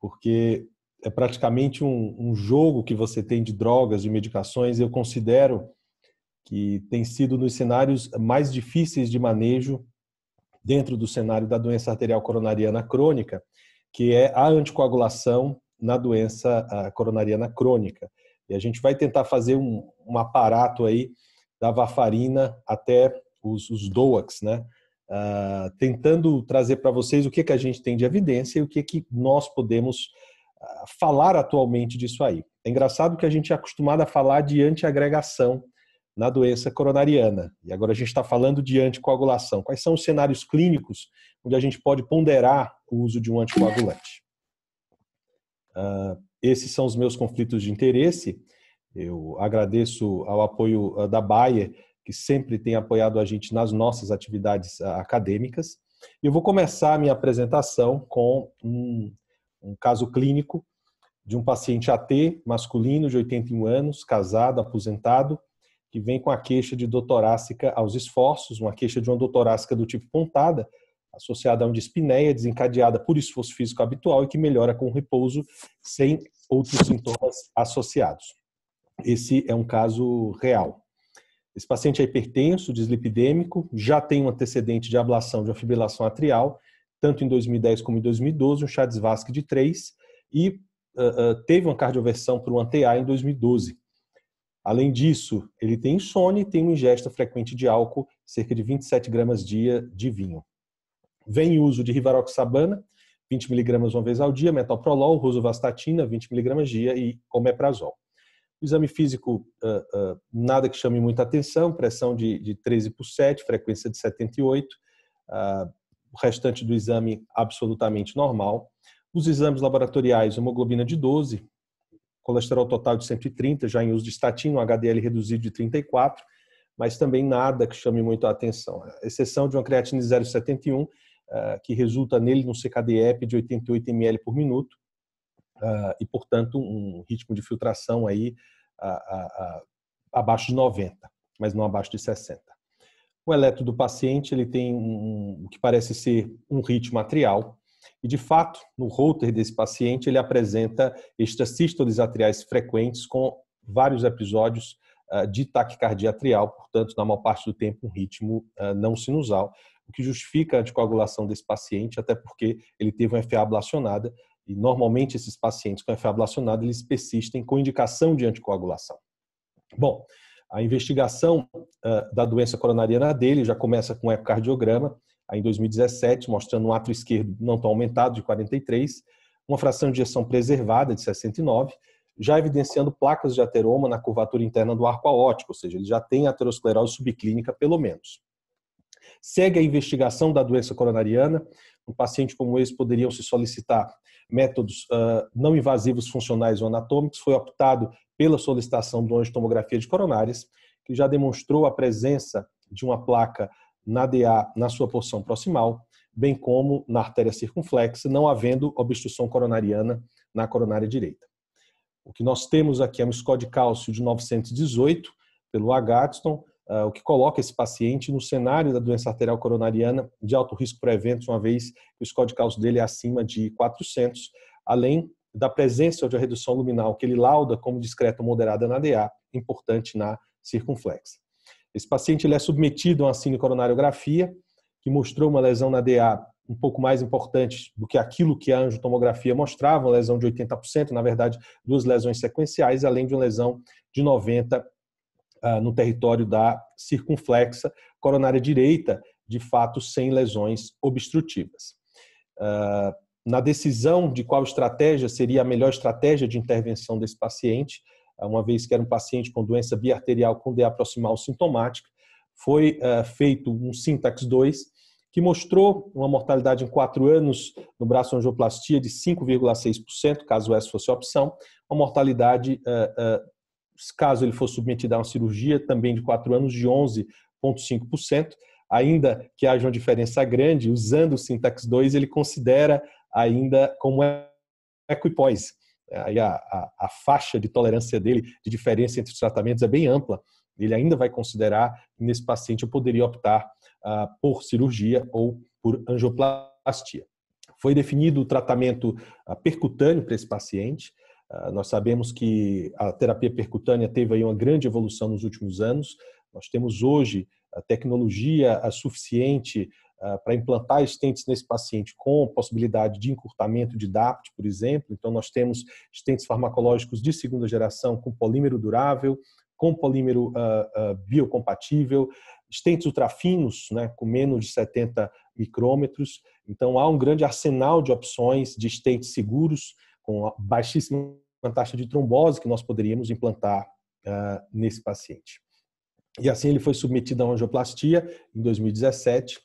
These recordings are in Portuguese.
porque é praticamente um, um, jogo que você tem de drogas, de medicações. Eu considero que tem sido nos cenários mais difíceis de manejo dentro do cenário da doença arterial coronariana crônica, que é a anticoagulação na doença coronariana crônica. E a gente vai tentar fazer um, um aparato aí da varfarina até os, os DOACs, né? uh, tentando trazer para vocês o que, que a gente tem de evidência e o que, que nós podemos uh, falar atualmente disso aí. É engraçado que a gente é acostumado a falar de antiagregação na doença coronariana. E agora a gente está falando de anticoagulação. Quais são os cenários clínicos onde a gente pode ponderar o uso de um anticoagulante? Uh, esses são os meus conflitos de interesse. Eu agradeço ao apoio da Bayer que sempre tem apoiado a gente nas nossas atividades ah, acadêmicas. eu vou começar a minha apresentação com um, um caso clínico de um paciente AT, masculino, de 81 anos, casado, aposentado, que vem com a queixa de dor torácica aos esforços, uma queixa de uma dor torácica do tipo pontada, associada a uma dispneia desencadeada por esforço físico habitual e que melhora com repouso sem outros sintomas associados. Esse é um caso real. Esse paciente é hipertenso, dislipidêmico, já tem um antecedente de ablação de fibrilação atrial, tanto em 2010 como em 2012, um Chades Vasque de 3, e uh, uh, teve uma cardioversão para o ANTA em 2012. Além disso, ele tem insônia e tem uma ingesta frequente de álcool, cerca de 27 gramas dia de vinho. Vem uso de rivaroxabana, 20 miligramas uma vez ao dia, metoprolol, rosuvastatina, 20 miligramas dia e omeprazol. Exame físico, uh, uh, nada que chame muita atenção, pressão de, de 13 por 7, frequência de 78, uh, ah, o restante do exame absolutamente normal. Os exames laboratoriais, hemoglobina de 12, colesterol total de 130, já em uso de estatina, um HDL reduzido de 34, mas também nada que chame muito a atenção. A exceção de uma creatina de 0,71, que resulta nele num CKD-EP de 88 ml por minuto, uh, e, portanto, um ritmo de filtração aí abaixo de 90, mas não abaixo de 60. O eletro do paciente ele tem um, o que parece ser um ritmo atrial, e de fato, no router desse paciente, ele apresenta extrasístoles atriais frequentes com vários episódios ah, de taquicardia atrial, portanto, na maior parte do tempo, um ritmo ah, não sinusal, o que justifica a anticoagulação desse paciente, até porque ele teve uma FA ablacionada e normalmente esses pacientes com FA ablacionada, eles persistem com indicação de anticoagulação. Bom, a investigação uh, da doença coronariana dele já começa com o ecocardiograma, aí em 2017, mostrando um ato esquerdo não tão aumentado de 43, uma fração de injeção preservada de 69, já evidenciando placas de ateroma na curvatura interna do arco aórtico, ou seja, ele já tem aterosclerose subclínica pelo menos segue a investigação da doença coronariana. Um paciente como esse poderiam se solicitar métodos uh, não invasivos funcionais ou anatômicos. Foi optado pela solicitação de uma tomografia de coronárias, que já demonstrou a presença de uma placa na DA na sua porção proximal, bem como na artéria circunflexa, não havendo obstrução coronariana na coronária direita. O que nós temos aqui é um score de cálcio de 918 pelo Agatston, eh, o que coloca esse paciente no cenário da doença arterial coronariana de alto risco para eventos, uma vez que o score de causa dele é acima de 400, além da presença de uma redução luminal que ele lauda como discreta ou moderada na DA, importante na circunflexa. Esse paciente ele é submetido a uma sinocoronariografia, que mostrou uma lesão na DA um pouco mais importante do que aquilo que a angiotomografia mostrava, uma lesão de 80%, na verdade, duas lesões sequenciais, além de uma lesão de 90 ah, no território da circunflexa coronária direita, de fato sem lesões obstrutivas. Ah, na decisão de qual estratégia seria a melhor estratégia de intervenção desse paciente, ah, uma vez que era um paciente com doença biarterial com DEA proximal sintomática, foi feito um Syntax 2, que mostrou uma mortalidade em 4 anos no braço angioplastia de 5,6%, caso essa fosse a opção, uma mortalidade uh, uh, caso ele for submetido a uma cirurgia, também de 4 anos, de 11,5%. Ainda que haja uma diferença grande, usando o Syntax 2, ele considera ainda como equipoise. Aí a, a, a faixa de tolerância dele, de diferença entre os tratamentos, é bem ampla. Ele ainda vai considerar que nesse paciente eu poderia optar ah, por cirurgia ou por angioplastia. Foi definido o tratamento ah, percutâneo para esse paciente, ah, nós sabemos que a terapia percutânea teve aí uma grande evolução nos últimos anos. Nós temos hoje a tecnologia suficiente ah, para implantar estentes nesse paciente com possibilidade de encurtamento de DAPT, por exemplo. Então, nós temos estentes farmacológicos de segunda geração com polímero durável, com polímero uh, uh, biocompatível, estentes ultrafinos, né, com menos de 70 micrômetros. Então, há um grande arsenal de opções de estentes seguros com baixíssima taxa de trombose que nós poderíamos implantar uh, nesse paciente. E assim ele foi submetido a angioplastia em 2017,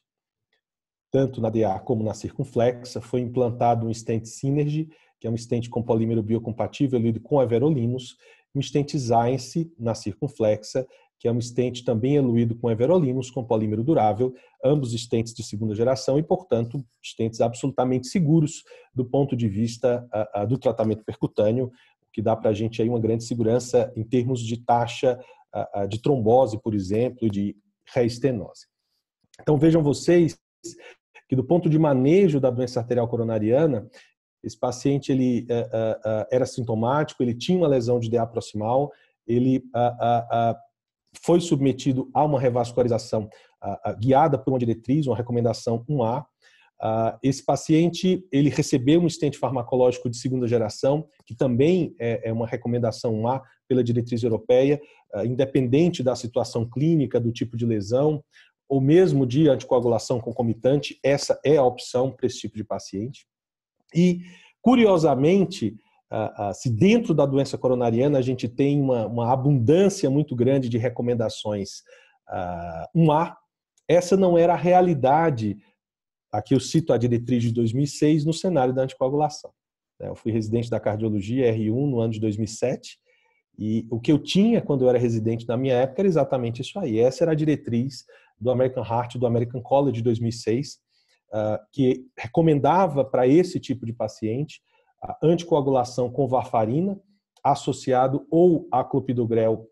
tanto na DA como na circunflexa. Foi implantado um stent Synergy, que é um stent com polímero biocompatível lido com everolimus, um stent Zaince na circunflexa que é um estente também eluído com everolimus, com polímero durável, ambos estentes de segunda geração e, portanto, estentes absolutamente seguros do ponto de vista a, a, do tratamento percutâneo, o que dá para a gente aí uma grande segurança em termos de taxa a, de trombose, por exemplo, de reestenose. Então vejam vocês que do ponto de manejo da doença arterial coronariana, esse paciente ele é, é, é, era sintomático, ele tinha uma lesão de DA proximal, ele foi submetido a uma revascularização uh, guiada por uma diretriz, uma recomendação 1A. Uh, esse paciente ele recebeu um estente farmacológico de segunda geração, que também é, é uma recomendação 1A pela diretriz europeia, uh, independente da situação clínica, do tipo de lesão, ou mesmo de anticoagulação concomitante, essa é a opção para esse tipo de paciente. E, curiosamente, se dentro da doença coronariana a gente tem uma, uma abundância muito grande de recomendações um 1A, essa não era a realidade, aqui eu cito a diretriz de 2006, no cenário da anticoagulação. Né? Eu fui residente da cardiologia R1 no ano de 2007, e o que eu tinha quando eu era residente na minha época era exatamente isso aí. Essa era a diretriz do American Heart, do American College de 2006, que recomendava para esse tipo de paciente a anticoagulação com varfarina associado ou a clopidogrel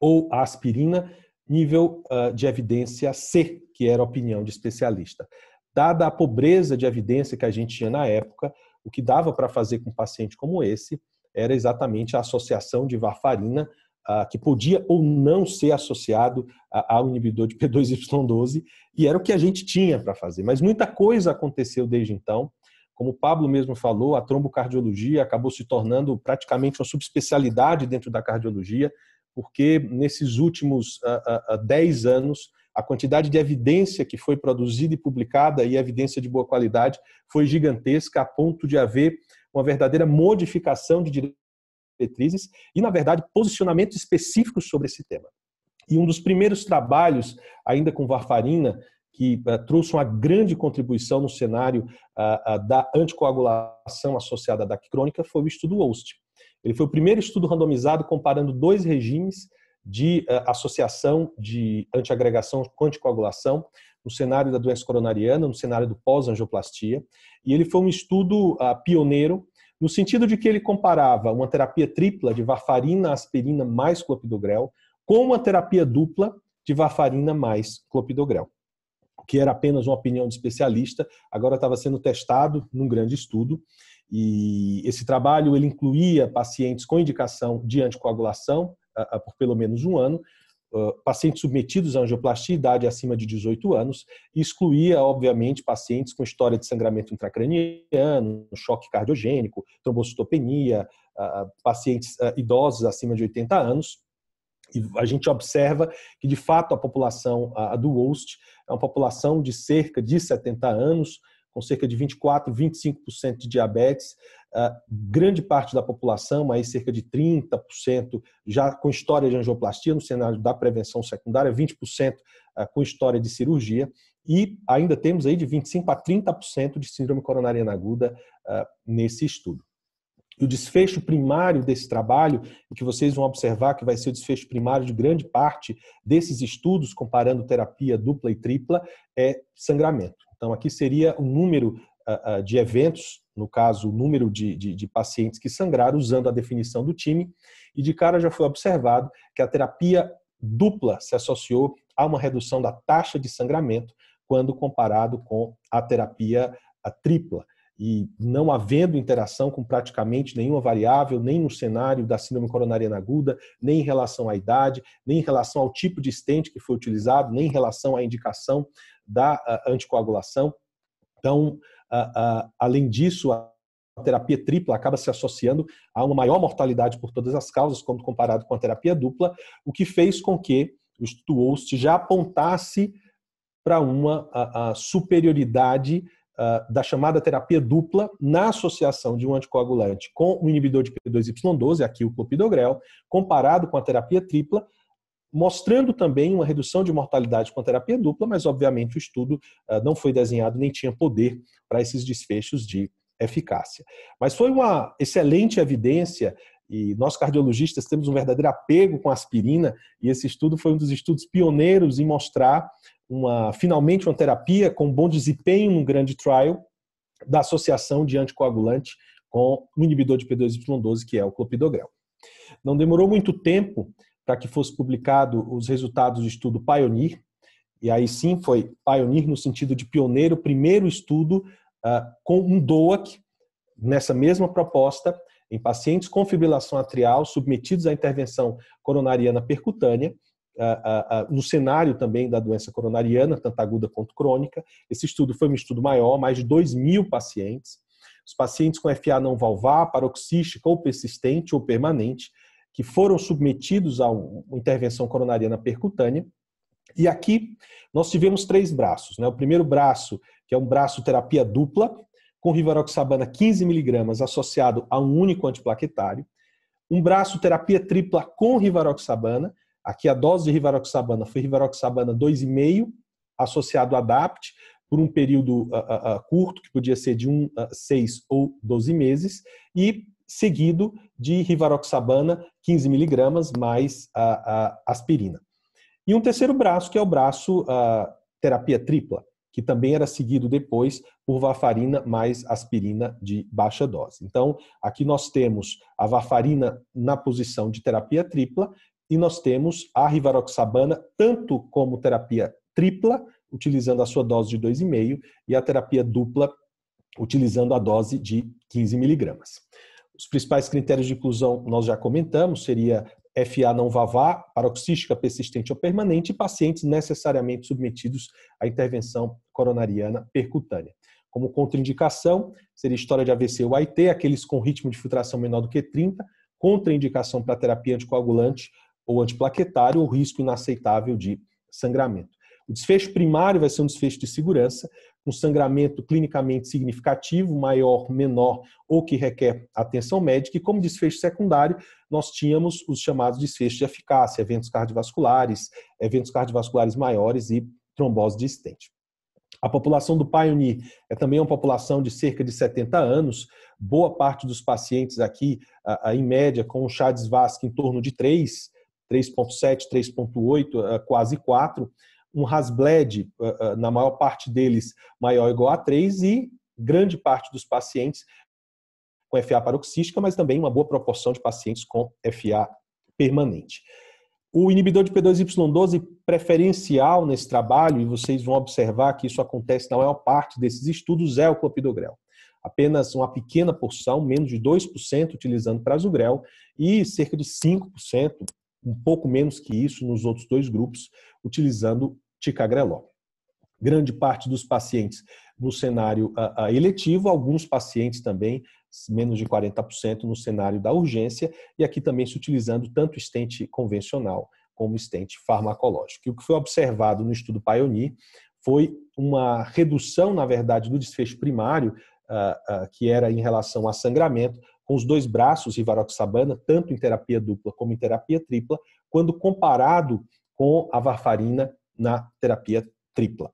ou a aspirina, nível de evidência C, que era a opinião de especialista. Dada a pobreza de evidência que a gente tinha na época, o que dava para fazer com um paciente como esse era exatamente a associação de varfarina, que podia ou não ser associado ao inibidor de P2Y12, e era o que a gente tinha para fazer. Mas muita coisa aconteceu desde então, como o Pablo mesmo falou, a trombocardiologia acabou se tornando praticamente uma subespecialidade dentro da cardiologia, porque nesses últimos uh, uh, 10 anos, a quantidade de evidência que foi produzida e publicada, e evidência de boa qualidade, foi gigantesca, a ponto de haver uma verdadeira modificação de diretrizes e, na verdade, posicionamentos específicos sobre esse tema. E um dos primeiros trabalhos, ainda com Varfarina, que eh, trouxe uma grande contribuição no cenário da anticoagulação associada à DAC crônica foi o estudo OST. Ele foi o primeiro estudo randomizado comparando dois regimes de eh, associação de antiagregação com anticoagulação no cenário da doença coronariana, no cenário do pós-angioplastia. E ele foi um estudo ah, pioneiro no sentido de que ele comparava uma terapia tripla de varfarina, aspirina mais clopidogrel com uma terapia dupla de varfarina mais clopidogrel o que era apenas uma opinião de especialista, agora estava sendo testado num grande estudo. E esse trabalho ele incluía pacientes com indicação de anticoagulação por pelo menos um ano, Uh, pacientes submetidos à angioplastia, idade acima de 18 anos, e excluía, obviamente, pacientes com história de sangramento intracraniano, choque cardiogênico, trombocitopenia, uh, pacientes uh, idosos acima de 80 anos. E a gente observa que, de fato, a população do host é uma população de cerca de 70 anos, com cerca de 24, 25% de diabetes. Ah, grande parte da população, aí cerca de 30%, já com história de angioplastia no cenário da prevenção secundária, 20% ah, com história de cirurgia. E ainda temos aí de 25% a 30% de síndrome coronariana aguda ah, nesse estudo o desfecho primário desse trabalho, e que vocês vão observar que vai ser o desfecho primário de grande parte desses estudos comparando terapia dupla e tripla, é sangramento. Então, aqui seria o número ah, ah, de eventos, no caso, o número de, de, de, pacientes que sangraram, usando a definição do time, e de cara já foi observado que a terapia dupla se associou a uma redução da taxa de sangramento quando comparado com a terapia a ah, tripla e não havendo interação com praticamente nenhuma variável, nem no cenário da síndrome coronariana aguda, nem em relação à idade, nem em relação ao tipo de estente que foi utilizado, nem em relação à indicação da ah, anticoagulação. Então, ah, ah, além disso, a terapia tripla acaba se associando a uma maior mortalidade por todas as causas, quando comparado com a terapia dupla, o que fez com que o Instituto Ost já apontasse para uma superioridade uh, da chamada terapia dupla na associação de um anticoagulante com um inibidor de P2Y12, aqui o clopidogrel, comparado com a terapia tripla, mostrando também uma redução de mortalidade com a terapia dupla, mas obviamente o estudo uh, não foi desenhado nem tinha poder para esses desfechos de eficácia. Mas foi uma excelente evidência e nós cardiologistas temos um verdadeiro apego com aspirina e esse estudo foi um dos estudos pioneiros em mostrar uma, finalmente uma terapia com bom desempenho num grande trial da associação de anticoagulante com um inibidor de P2Y12, que é o clopidogrel. Não demorou muito tempo para que fosse publicado os resultados do estudo Pioneer, e aí sim foi Pioneer no sentido de pioneiro, primeiro estudo uh, com um DOAC, nessa mesma proposta, em pacientes com fibrilação atrial submetidos à intervenção coronariana percutânea, no cenário também da doença coronariana, tanto aguda quanto crônica. Esse estudo foi um estudo maior, mais de 2 mil pacientes. Os pacientes com FA não valvar, paroxística ou persistente ou permanente, que foram submetidos a uma intervenção coronariana percutânea. E aqui nós tivemos três braços. Né? O primeiro braço, que é um braço terapia dupla, com rivaroxabana 15mg associado a um único antiplaquetário. Um braço terapia tripla com rivaroxabana Aqui a dose de rivaroxabana foi rivaroxabana 2,5 associado a DAPT por um período uh, uh, curto, que podia ser de 1 a 6 ou 12 meses, e seguido de rivaroxabana 15 miligramas mais a, a aspirina. E um terceiro braço, que é o braço terapia tripla, que também era seguido depois por varfarina mais aspirina de baixa dose. Então, aqui nós temos a varfarina na posição de terapia tripla e nós temos a rivaroxabana tanto como terapia tripla, utilizando a sua dose de 2,5, e a terapia dupla, utilizando a dose de 15 miligramas. Os principais critérios de inclusão nós já comentamos, seria FA não vavá, paroxística persistente ou permanente, e pacientes necessariamente submetidos à intervenção coronariana percutânea. Como contraindicação, seria história de AVC ou AIT, aqueles com ritmo de filtração menor do que 30, contraindicação para terapia anticoagulante ou antiplaquetário ou risco inaceitável de sangramento. O desfecho primário vai ser um desfecho de segurança, com um sangramento clinicamente significativo, maior, menor ou que requer atenção médica. E como desfecho secundário, nós tínhamos os chamados desfechos de eficácia, eventos cardiovasculares, eventos cardiovasculares maiores e trombose distante. A população do Pioneer é também uma população de cerca de 70 anos. Boa parte dos pacientes aqui, em média, com o Chades Vasque em torno de 3, 3.7, 3.8, eh, quase 4. Um Hasbled, eh, eh, na maior parte deles, maior ou igual a 3 e grande parte dos pacientes com FA paroxística, mas também uma boa proporção de pacientes com FA permanente. O inibidor de P2Y12 preferencial nesse trabalho, e vocês vão observar que isso acontece na maior parte desses estudos, é o clopidogrel. Apenas uma pequena porção, menos de 2%, utilizando prasugrel, e cerca de 5%, um pouco menos que isso nos outros dois grupos, utilizando ticagrelor. Grande parte dos pacientes no cenário ah, ah, eletivo, alguns pacientes também, menos de 40% no cenário da urgência, e aqui também se utilizando tanto estente convencional como estente farmacológico. E o que foi observado no estudo Pioneer foi uma redução, na verdade, do desfecho primário, ah, que era em relação a sangramento, com os dois braços rivaroxabana, tanto em terapia dupla como em terapia tripla, quando comparado com a varfarina na terapia tripla.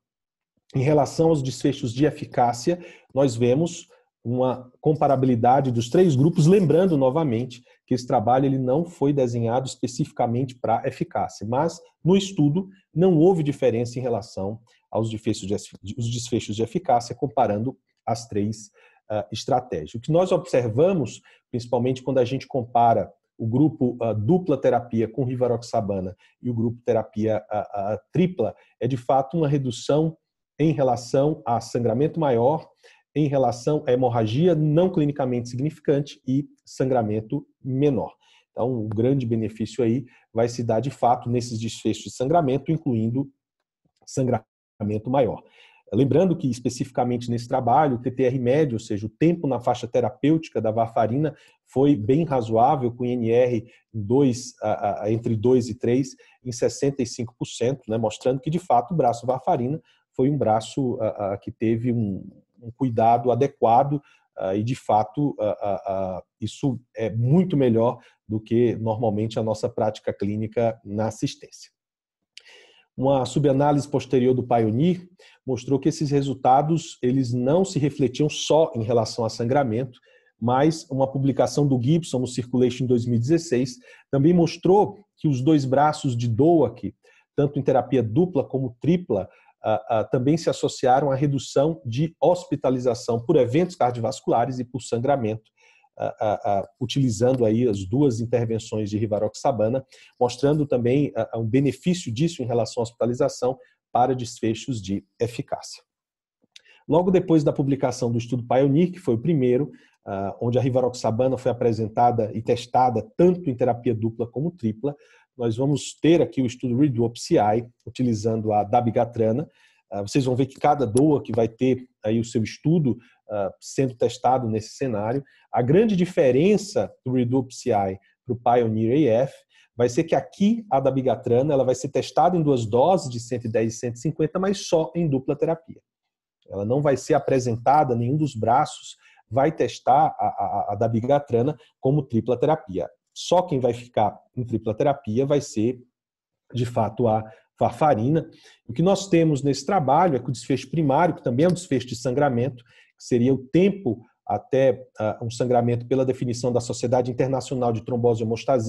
Em relação aos desfechos de eficácia, nós vemos uma comparabilidade dos três grupos, lembrando novamente que esse trabalho ele não foi desenhado especificamente para eficácia, mas no estudo não houve diferença em relação aos desfechos de, os desfechos de eficácia comparando as três ah, estratégia. O que nós observamos, principalmente quando a gente compara o grupo uh, dupla terapia com rivaroxabana e o grupo terapia uh, uh, tripla, é de fato uma redução em relação a sangramento maior, em relação a hemorragia não clinicamente significante e sangramento menor. Então, o um grande benefício aí vai se dar de fato nesses desfechos de sangramento, incluindo sangramento maior. Lembrando que, especificamente nesse trabalho, o TTR médio, ou seja, o tempo na faixa terapêutica da varfarina, foi bem razoável, com INR 2, entre 2 e 3, em 65%, né, mostrando que, de fato, o braço varfarina foi um braço que teve um cuidado adequado e, de fato, isso é muito melhor do que, normalmente, a nossa prática clínica na assistência. Uma subanálise posterior do Pioneer mostrou que esses resultados eles não se refletiam só em relação a sangramento, mas uma publicação do Gibson no Circulation 2016 também mostrou que os dois braços de DOAC, tanto em terapia dupla como tripla, também se associaram à redução de hospitalização por eventos cardiovasculares e por sangramento a, a, utilizando aí as duas intervenções de rivaroxabana, mostrando também o um benefício disso em relação à hospitalização para desfechos de eficácia. Logo depois da publicação do estudo Pioneer, que foi o primeiro, onde a rivaroxabana foi apresentada e testada tanto em terapia dupla como tripla, nós vamos ter aqui o estudo REDUOP-CI, utilizando a dabigatrana. Vocês vão ver que cada DOA que vai ter aí o seu estudo ah, sendo testado nesse cenário. A grande diferença do Redo PCI para o Pioneer AF vai ser que aqui a da bigatrana ela vai ser testada em duas doses de 110 e 150, mas só em dupla terapia. Ela não vai ser apresentada, nenhum dos braços vai testar a, a, a da bigatrana como tripla terapia. Só quem vai ficar em tripla terapia vai ser, de fato, a farfarina. O que nós temos nesse trabalho é que o desfecho primário, que também é um desfecho de sangramento, seria o tempo até uh, um sangramento pela definição da Sociedade Internacional de Trombose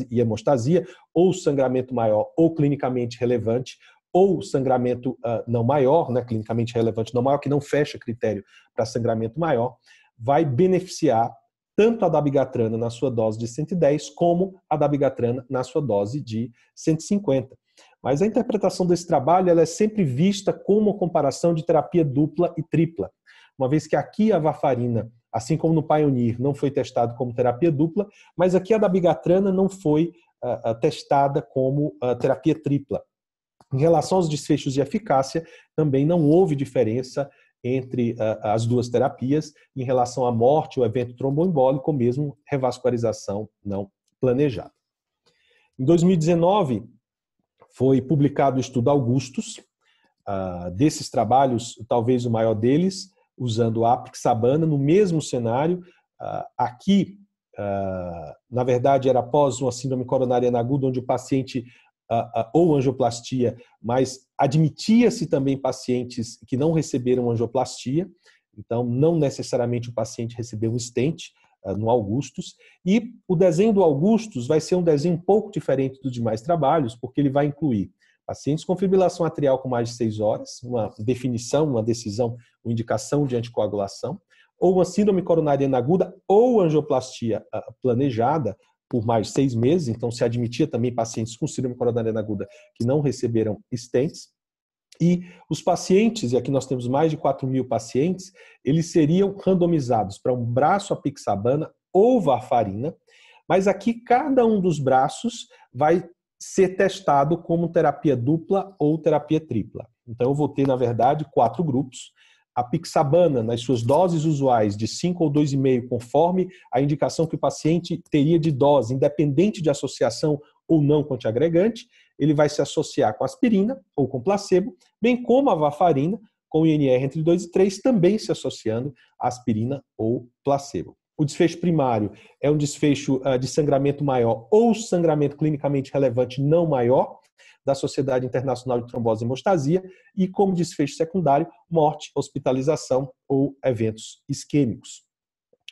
e Hemostasia, ou sangramento maior ou clinicamente relevante, ou sangramento uh, não maior, né, clinicamente relevante não maior, que não fecha critério para sangramento maior, vai beneficiar tanto a dabigatrana na sua dose de 110 como a dabigatrana na sua dose de 150. Mas a interpretação desse trabalho ela é sempre vista como uma comparação de terapia dupla e tripla uma vez que aqui a Vafarina, assim como no Pioneer, não foi testado como terapia dupla, mas aqui a da bigatrana não foi uh, testada como uh, terapia tripla. Em relação aos desfechos de eficácia, também não houve diferença entre uh, as duas terapias em relação à morte, o evento tromboembólico, ou mesmo revascularização não planejada. Em 2019, foi publicado o estudo Augustus. Uh, desses trabalhos, talvez o maior deles, usando a Apex Sabana no mesmo cenário. Ah, aqui, ah, na verdade, era após uma síndrome coronária aguda, onde o paciente ah, ou angioplastia, mas admitia-se também pacientes que não receberam angioplastia, então não necessariamente o paciente recebeu um stent no Augustus, e o desenho do Augustus vai ser um desenho um pouco diferente dos demais trabalhos, porque ele vai incluir pacientes assim, com fibrilação atrial com mais de 6 horas, uma definição, uma decisão uma indicação de anticoagulação, ou uma síndrome coronariana aguda ou angioplastia ah, planejada por mais de 6 meses, então se admitia também pacientes com síndrome coronariana aguda que não receberam stents. E os pacientes, e aqui nós temos mais de 4 mil pacientes, eles seriam randomizados para um braço apixabana ou varfarina, mas aqui cada um dos braços vai ser testado como terapia dupla ou terapia tripla. Então, eu vou ter, na verdade, quatro grupos. A pixabana, nas suas doses usuais de 5 ou 2,5, conforme a indicação que o paciente teria de dose, independente de associação ou não com antiagregante, ele vai se associar com aspirina ou com placebo, bem como a varfarina, com INR entre 2 e 3, também se associando à aspirina ou placebo o desfecho primário é um desfecho ah, de sangramento maior ou sangramento clinicamente relevante não maior da Sociedade Internacional de Trombose e Hemostasia e como desfecho secundário, morte, hospitalização ou eventos isquêmicos.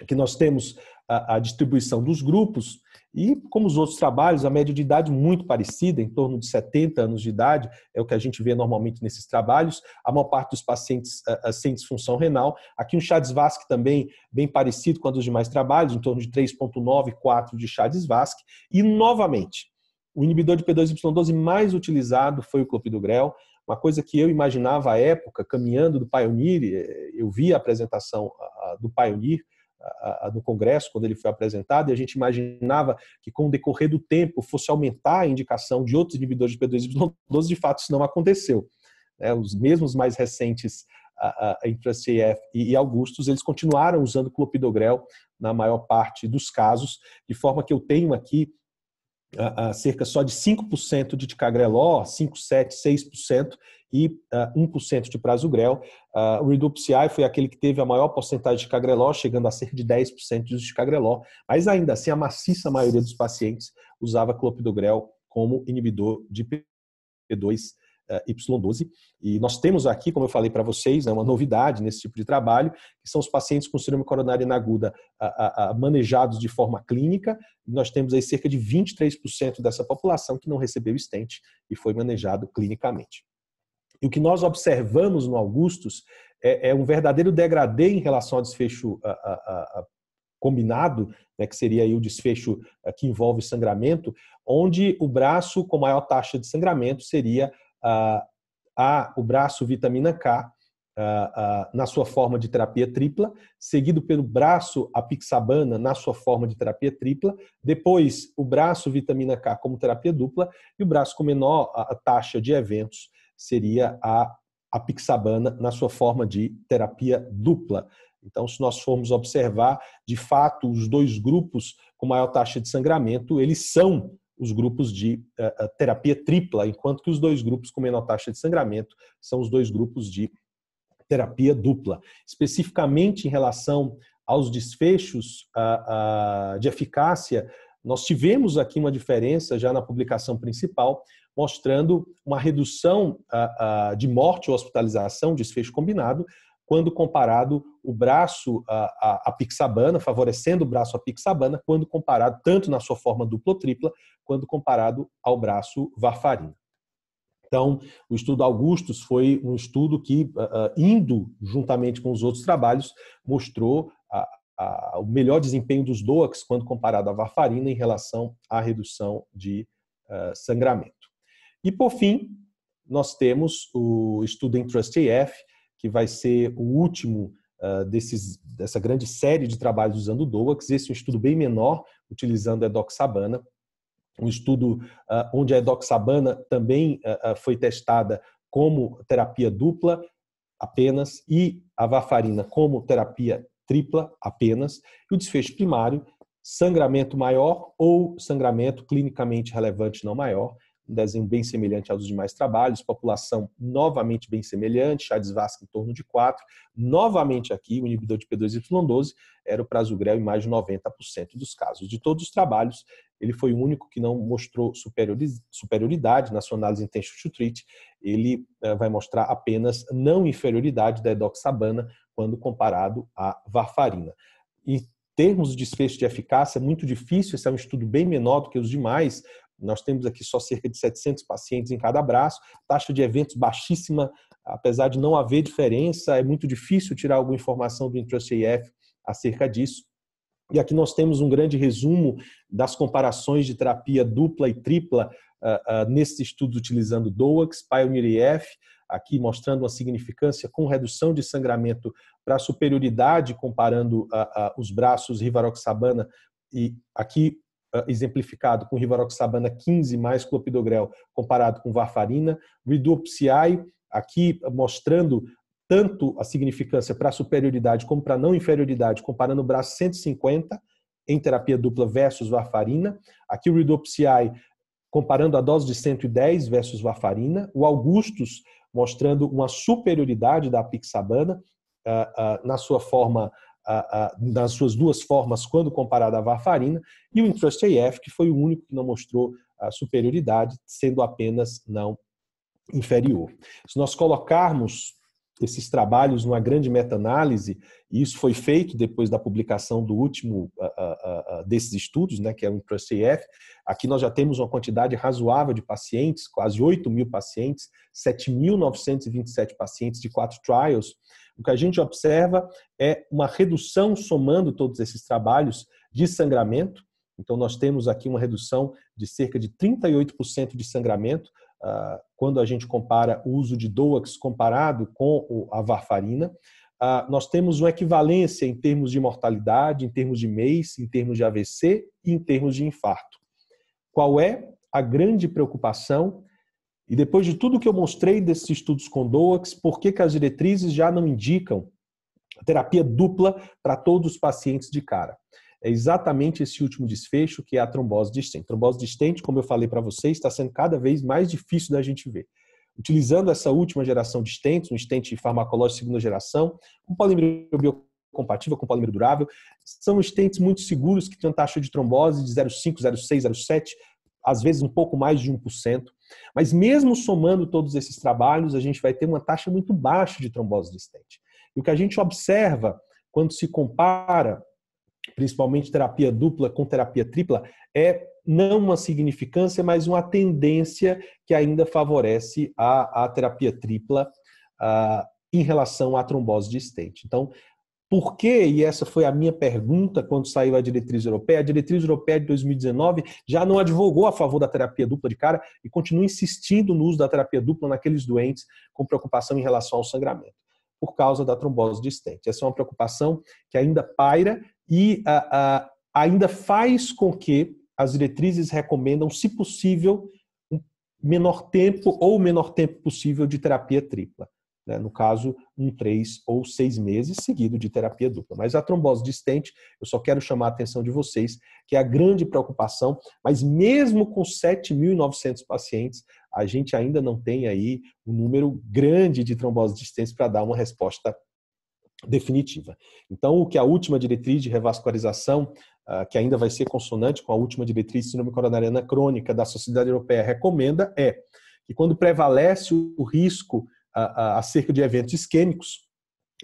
Aqui nós temos a, a distribuição dos grupos. E, como os outros trabalhos, a média de idade muito parecida, em torno de 70 anos de idade, é o que a gente vê normalmente nesses trabalhos. A maior parte dos pacientes sem disfunção renal. Aqui um Chades-Vasque também bem parecido com os demais trabalhos, em torno de 3.94 de Chades-Vasque. E, novamente, o inibidor de P2Y12 mais utilizado foi o clopidogrel, uma coisa que eu imaginava à época, caminhando do Pioneer, eh, eu vi a apresentação do Pioneer, a, a, no Congresso, quando ele foi apresentado, e a gente imaginava que com o decorrer do tempo fosse aumentar a indicação de outros inibidores de P2Y12, de fato isso não aconteceu. É, os mesmos mais recentes a, a IntraCF e, e Augustus, eles continuaram usando clopidogrel na maior parte dos casos, de forma que eu tenho aqui a, a cerca só de 5% de ticagreló, 5, 7, 6%, e uh, ah, 1% de prazo Uh, o Redup foi aquele que teve a maior porcentagem de cagreló, chegando a cerca de 10% de uso de cagreló, mas ainda assim a maciça maioria dos pacientes usava clopidogrel como inibidor de P2 ah, Y12. E nós temos aqui, como eu falei para vocês, né, uma novidade nesse tipo de trabalho, que são os pacientes com síndrome coronária aguda a, a, a, manejados de forma clínica. Nós temos aí cerca de 23% dessa população que não recebeu estente e foi manejado clinicamente. E o que nós observamos no Augustus é, é um verdadeiro degradê em relação ao desfecho a, a, a, combinado, né, que seria o desfecho eh, que envolve sangramento, onde o braço com maior taxa de sangramento seria a, o braço vitamina K, na sua forma de terapia tripla, seguido pelo braço apixabana na sua forma de terapia tripla, depois o braço vitamina K como terapia dupla e o braço com menor taxa de eventos seria a, a pixabana na sua forma de terapia dupla. Então, se nós formos observar, de fato, os dois grupos com maior taxa de sangramento, eles são os grupos de uh, terapia tripla, enquanto que os dois grupos com menor taxa de sangramento são os dois grupos de terapia dupla. Especificamente em relação aos desfechos uh, uh, de eficácia, nós tivemos aqui uma diferença já na publicação principal, mostrando uma redução ah, ah, de morte ou hospitalização, desfecho combinado, quando comparado o braço à pixabana, favorecendo o braço a pixabana, quando comparado tanto na sua forma dupla ou tripla, quando comparado ao braço varfarina. Então, o estudo Augustus foi um estudo que, ah, indo juntamente com os outros trabalhos, mostrou a, o melhor desempenho dos DOACs quando comparado à varfarina em relação à redução de uh, sangramento. E por fim, nós temos o estudo em Trust AF, que vai ser o último uh, desses, dessa grande série de trabalhos usando DOACs. Esse é um estudo bem menor, utilizando a doxabana. Um estudo uh, onde a doxabana também foi testada como terapia dupla apenas e a varfarina como terapia tripla apenas, e o desfecho primário, sangramento maior ou sangramento clinicamente relevante não maior, um desenho bem semelhante aos demais trabalhos, população novamente bem semelhante, Chades Vasca em torno de 4, novamente aqui o inibidor de P2Y12 era o prasugrel em mais de 90% dos casos. De todos os trabalhos, ele foi o único que não mostrou superioridade na sua análise intention to treat, ele eh, vai mostrar apenas não inferioridade da edoxabana quando comparado à varfarina. Em termos de desfecho de eficácia, é muito difícil, esse é um estudo bem menor do que os demais. Nós temos aqui só cerca de 700 pacientes em cada braço, taxa de eventos baixíssima, apesar de não haver diferença, é muito difícil tirar alguma informação do IntrustAF acerca disso. E aqui nós temos um grande resumo das comparações de terapia dupla e tripla uh, ah, uh, ah, nesse estudo utilizando DOAX, Pioneer EF, aqui mostrando uma significância com redução de sangramento para superioridade, comparando a, ah, ah, os braços Rivaroxabana e aqui ah, exemplificado com Rivaroxabana 15 mais clopidogrel comparado com Varfarina, Ridopsiae aqui mostrando tanto a significância para superioridade como para não inferioridade, comparando o braço 150 em terapia dupla versus Varfarina, aqui o Ridopsiae comparando a dose de 110 versus Varfarina, o Augustus mostrando uma superioridade da Pixabana uh, uh, na sua forma, uh, nas suas duas formas quando comparada à Varfarina, e o Intrust AF, que foi o único que não mostrou a superioridade, sendo apenas não inferior. Se nós colocarmos esses trabalhos numa grande meta-análise, e isso foi feito depois da publicação do último uh, uh, uh, desses estudos, né, que é o IntrustAF. Aqui nós já temos uma quantidade razoável de pacientes, quase 8 mil pacientes, 7.927 pacientes de quatro trials. O que a gente observa é uma redução, somando todos esses trabalhos, de sangramento. Então, nós temos aqui uma redução de cerca de 38% de sangramento, ah, quando a gente compara o uso de DOAX comparado com a varfarina, ah, nós temos uma equivalência em termos de mortalidade, em termos de mês, em termos de AVC e em termos de infarto. Qual é a grande preocupação? E depois de tudo que eu mostrei desses estudos com DOAX, por que, que as diretrizes já não indicam terapia dupla para todos os pacientes de cara? é exatamente esse último desfecho, que é a trombose distente. Trombose distente, como eu falei para vocês, está sendo cada vez mais difícil da gente ver. Utilizando essa última geração de estentes, um estente farmacológico de segunda geração, um polímero biocompatível com polímero durável, são estentes muito seguros que têm taxa de trombose de 0,5, 0,6, 0,7, às vezes um pouco mais de 1%. Mas mesmo somando todos esses trabalhos, a gente vai ter uma taxa muito baixa de trombose distante. E o que a gente observa quando se compara principalmente terapia dupla com terapia tripla, é não uma significância, mas uma tendência que ainda favorece a, a terapia tripla em relação à trombose distante. Então, por que, e essa foi a minha pergunta quando saiu a diretriz europeia, a diretriz europeia de 2019 já não advogou a favor da terapia dupla de cara e continua insistindo no uso da terapia dupla naqueles doentes com preocupação em relação ao sangramento, por causa da trombose distante. Essa é uma preocupação que ainda paira e a, a, ainda faz com que as diretrizes recomendam, se possível, um menor tempo ou o menor tempo possível de terapia tripla. Né? No caso, um três ou seis meses seguido de terapia dupla. Mas a trombose distante, eu só quero chamar a atenção de vocês, que é a grande preocupação, mas mesmo com 7.900 pacientes, a gente ainda não tem aí um número grande de trombose distente para dar uma resposta definitiva. Então, o que a última diretriz de revascularização, ah, que ainda vai ser consonante com a última diretriz de síndrome coronariana crônica da Sociedade Europeia, recomenda é que quando prevalece o risco ah, ah, acerca de eventos isquêmicos,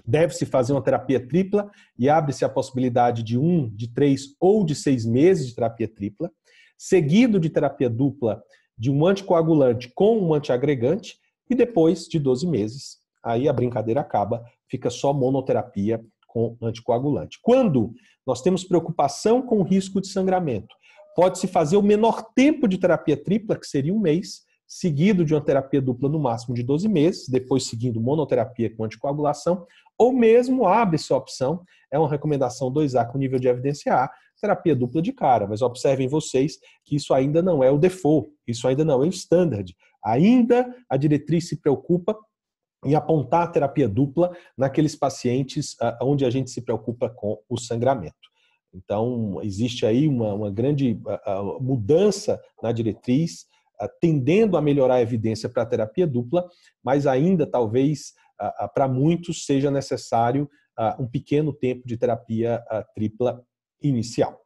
deve-se fazer uma terapia tripla e abre-se a possibilidade de um, de três ou de seis meses de terapia tripla, seguido de terapia dupla de um anticoagulante com um antiagregante e depois de 12 meses. Aí a brincadeira acaba fica só monoterapia com anticoagulante. Quando nós temos preocupação com o risco de sangramento, pode-se fazer o menor tempo de terapia tripla, que seria um mês, seguido de uma terapia dupla no máximo de 12 meses, depois seguindo monoterapia com anticoagulação, ou mesmo abre-se a opção, é uma recomendação 2A com nível de evidência A, terapia dupla de cara, mas observem vocês que isso ainda não é o default, isso ainda não é o standard. Ainda a diretriz se preocupa e apontar a terapia dupla naqueles pacientes ah, onde a gente se preocupa com o sangramento. Então, existe aí uma, uma grande ah, ah, mudança na diretriz, tendendo a melhorar a evidência para a terapia dupla, mas ainda talvez para muitos seja necessário um pequeno tempo de terapia tripla inicial.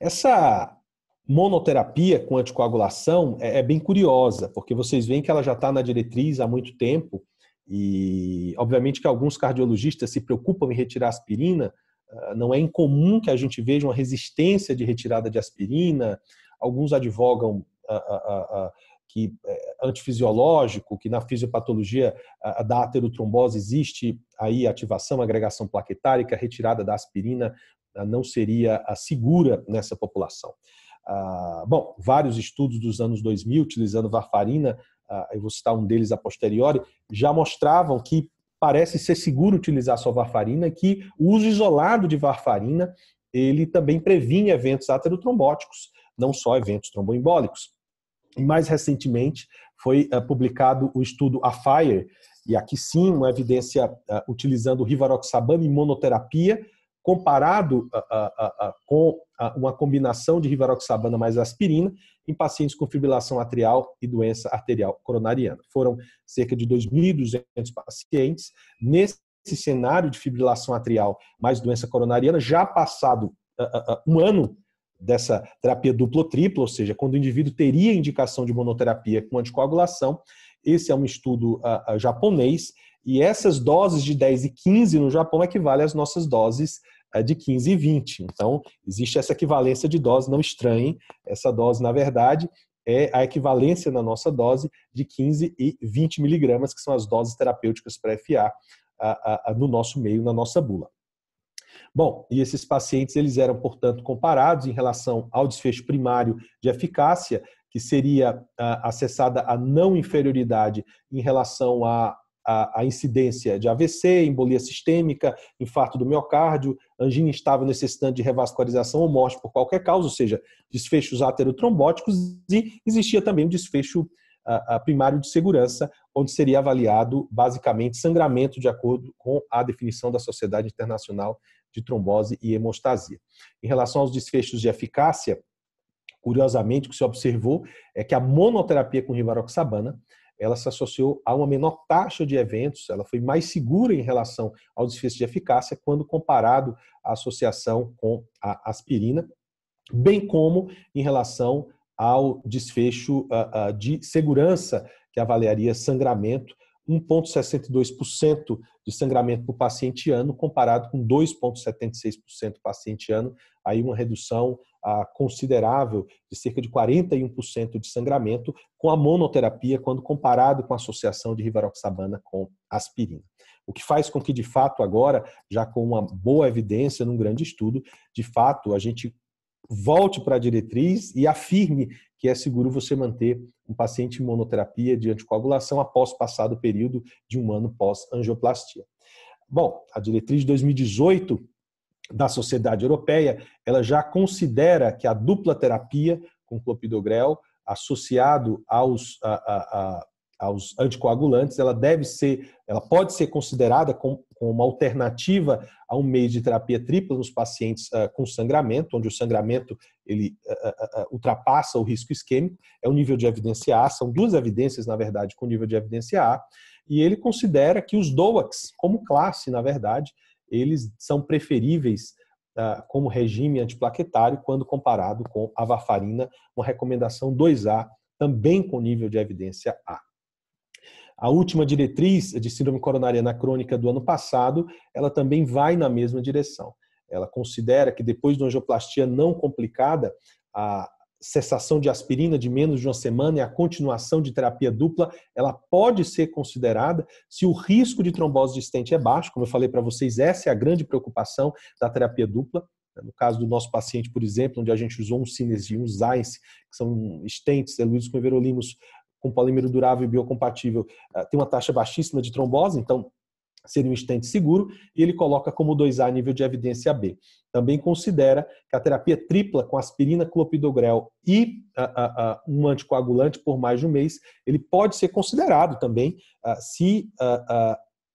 Essa monoterapia com anticoagulação é, é bem curiosa, porque vocês veem que ela já está na diretriz há muito tempo e, obviamente, que alguns cardiologistas se preocupam em retirar aspirina. Ah, não é incomum que a gente veja uma resistência de retirada de aspirina. Alguns advogam a, a, a, que é antifisiológico, que na fisiopatologia da aterotrombose existe aí ativação, agregação plaquetária, que a retirada da aspirina ah, não seria ah, segura nessa população. Ah, bom, vários estudos dos anos 2000, utilizando varfarina, ah, eu vou citar um deles a posteriori, já mostravam que parece ser seguro utilizar só varfarina, que o uso isolado de varfarina ele também previne eventos aterotrombóticos, não só eventos tromboembólicos. E mais recentemente foi ah, publicado o estudo AFIRE, e aqui sim uma evidência utilizando rivaroxabam em monoterapia, comparado a, a, a, com uma combinação de rivaroxabana mais aspirina em pacientes com fibrilação atrial e doença arterial coronariana. Foram cerca de 2.200 pacientes nesse cenário de fibrilação atrial mais doença coronariana, já passado um ano dessa terapia duplo triplo, ou seja, quando o indivíduo teria indicação de monoterapia com anticoagulação. Esse é um estudo japonês e essas doses de 10 e 15 no Japão equivalem às nossas doses eh, de 15 e 20. Então, existe essa equivalência de dose, não estranhem. Essa dose, na verdade, é a equivalência na nossa dose de 15 e 20 miligramas, que são as doses terapêuticas para FA no nosso meio, na nossa bula. Bom, e esses pacientes eles eram, portanto, comparados em relação ao desfecho primário de eficácia, que seria ah, acessada a não inferioridade em relação a a, a, incidência de AVC, embolia sistêmica, infarto do miocárdio, angina instável necessitante de revascularização ou morte por qualquer causa, ou seja, desfechos aterotrombóticos, e existia também um desfecho a, a primário de segurança, onde seria avaliado basicamente sangramento de acordo com a definição da Sociedade Internacional de Trombose e Hemostasia. Em relação aos desfechos de eficácia, curiosamente, o que se observou é que a monoterapia com rivaroxabana ela se associou a uma menor taxa de eventos, ela foi mais segura em relação ao desfecho de eficácia quando comparado à associação com a aspirina, bem como em relação ao desfecho ah, ah, de segurança, que avaliaria sangramento, 1,62% de sangramento por paciente ano, comparado com 2,76% paciente ano, aí uma redução considerável, de cerca de 41% de sangramento, com a monoterapia, quando comparado com a associação de rivaroxabana com aspirina. O que faz com que, de fato, agora, já com uma boa evidência num grande estudo, de fato, a gente volte para a diretriz e afirme que é seguro você manter um paciente em monoterapia de anticoagulação após passado o período de um ano pós-angioplastia. Bom, a diretriz de 2018 da sociedade europeia, ela já considera que a dupla terapia com clopidogrel associado aos, a, a, a, aos anticoagulantes, ela deve ser, ela pode ser considerada como, uma alternativa a um meio de terapia tripla nos pacientes uh, com sangramento, onde o sangramento ele uh, uh, ultrapassa o risco isquêmico, é o nível de evidência A, são duas evidências na verdade com nível de evidência A, e ele considera que os DOACs, como classe na verdade, eles são preferíveis ah, como regime antiplaquetário quando comparado com a varfarina, uma recomendação 2A, também com nível de evidência A. A última diretriz de síndrome coronariana crônica do ano passado, ela também vai na mesma direção. Ela considera que depois de uma angioplastia não complicada, a cessação de aspirina de menos de uma semana e a continuação de terapia dupla, ela pode ser considerada se o risco de trombose distante é baixo, como eu falei para vocês, essa é a grande preocupação da terapia dupla. Né? No caso do nosso paciente, por exemplo, onde a gente usou um Cines e um Zeiss, que são estentes, eluídos com everolimus com polímero durável e biocompatível, eh, tem uma taxa baixíssima de trombose, então seria um estente seguro, e ele coloca como 2A nível de evidência B. Também considera que a terapia tripla com aspirina, clopidogrel e a, ah, a, ah, ah, um anticoagulante por mais de um mês, ele pode ser considerado também se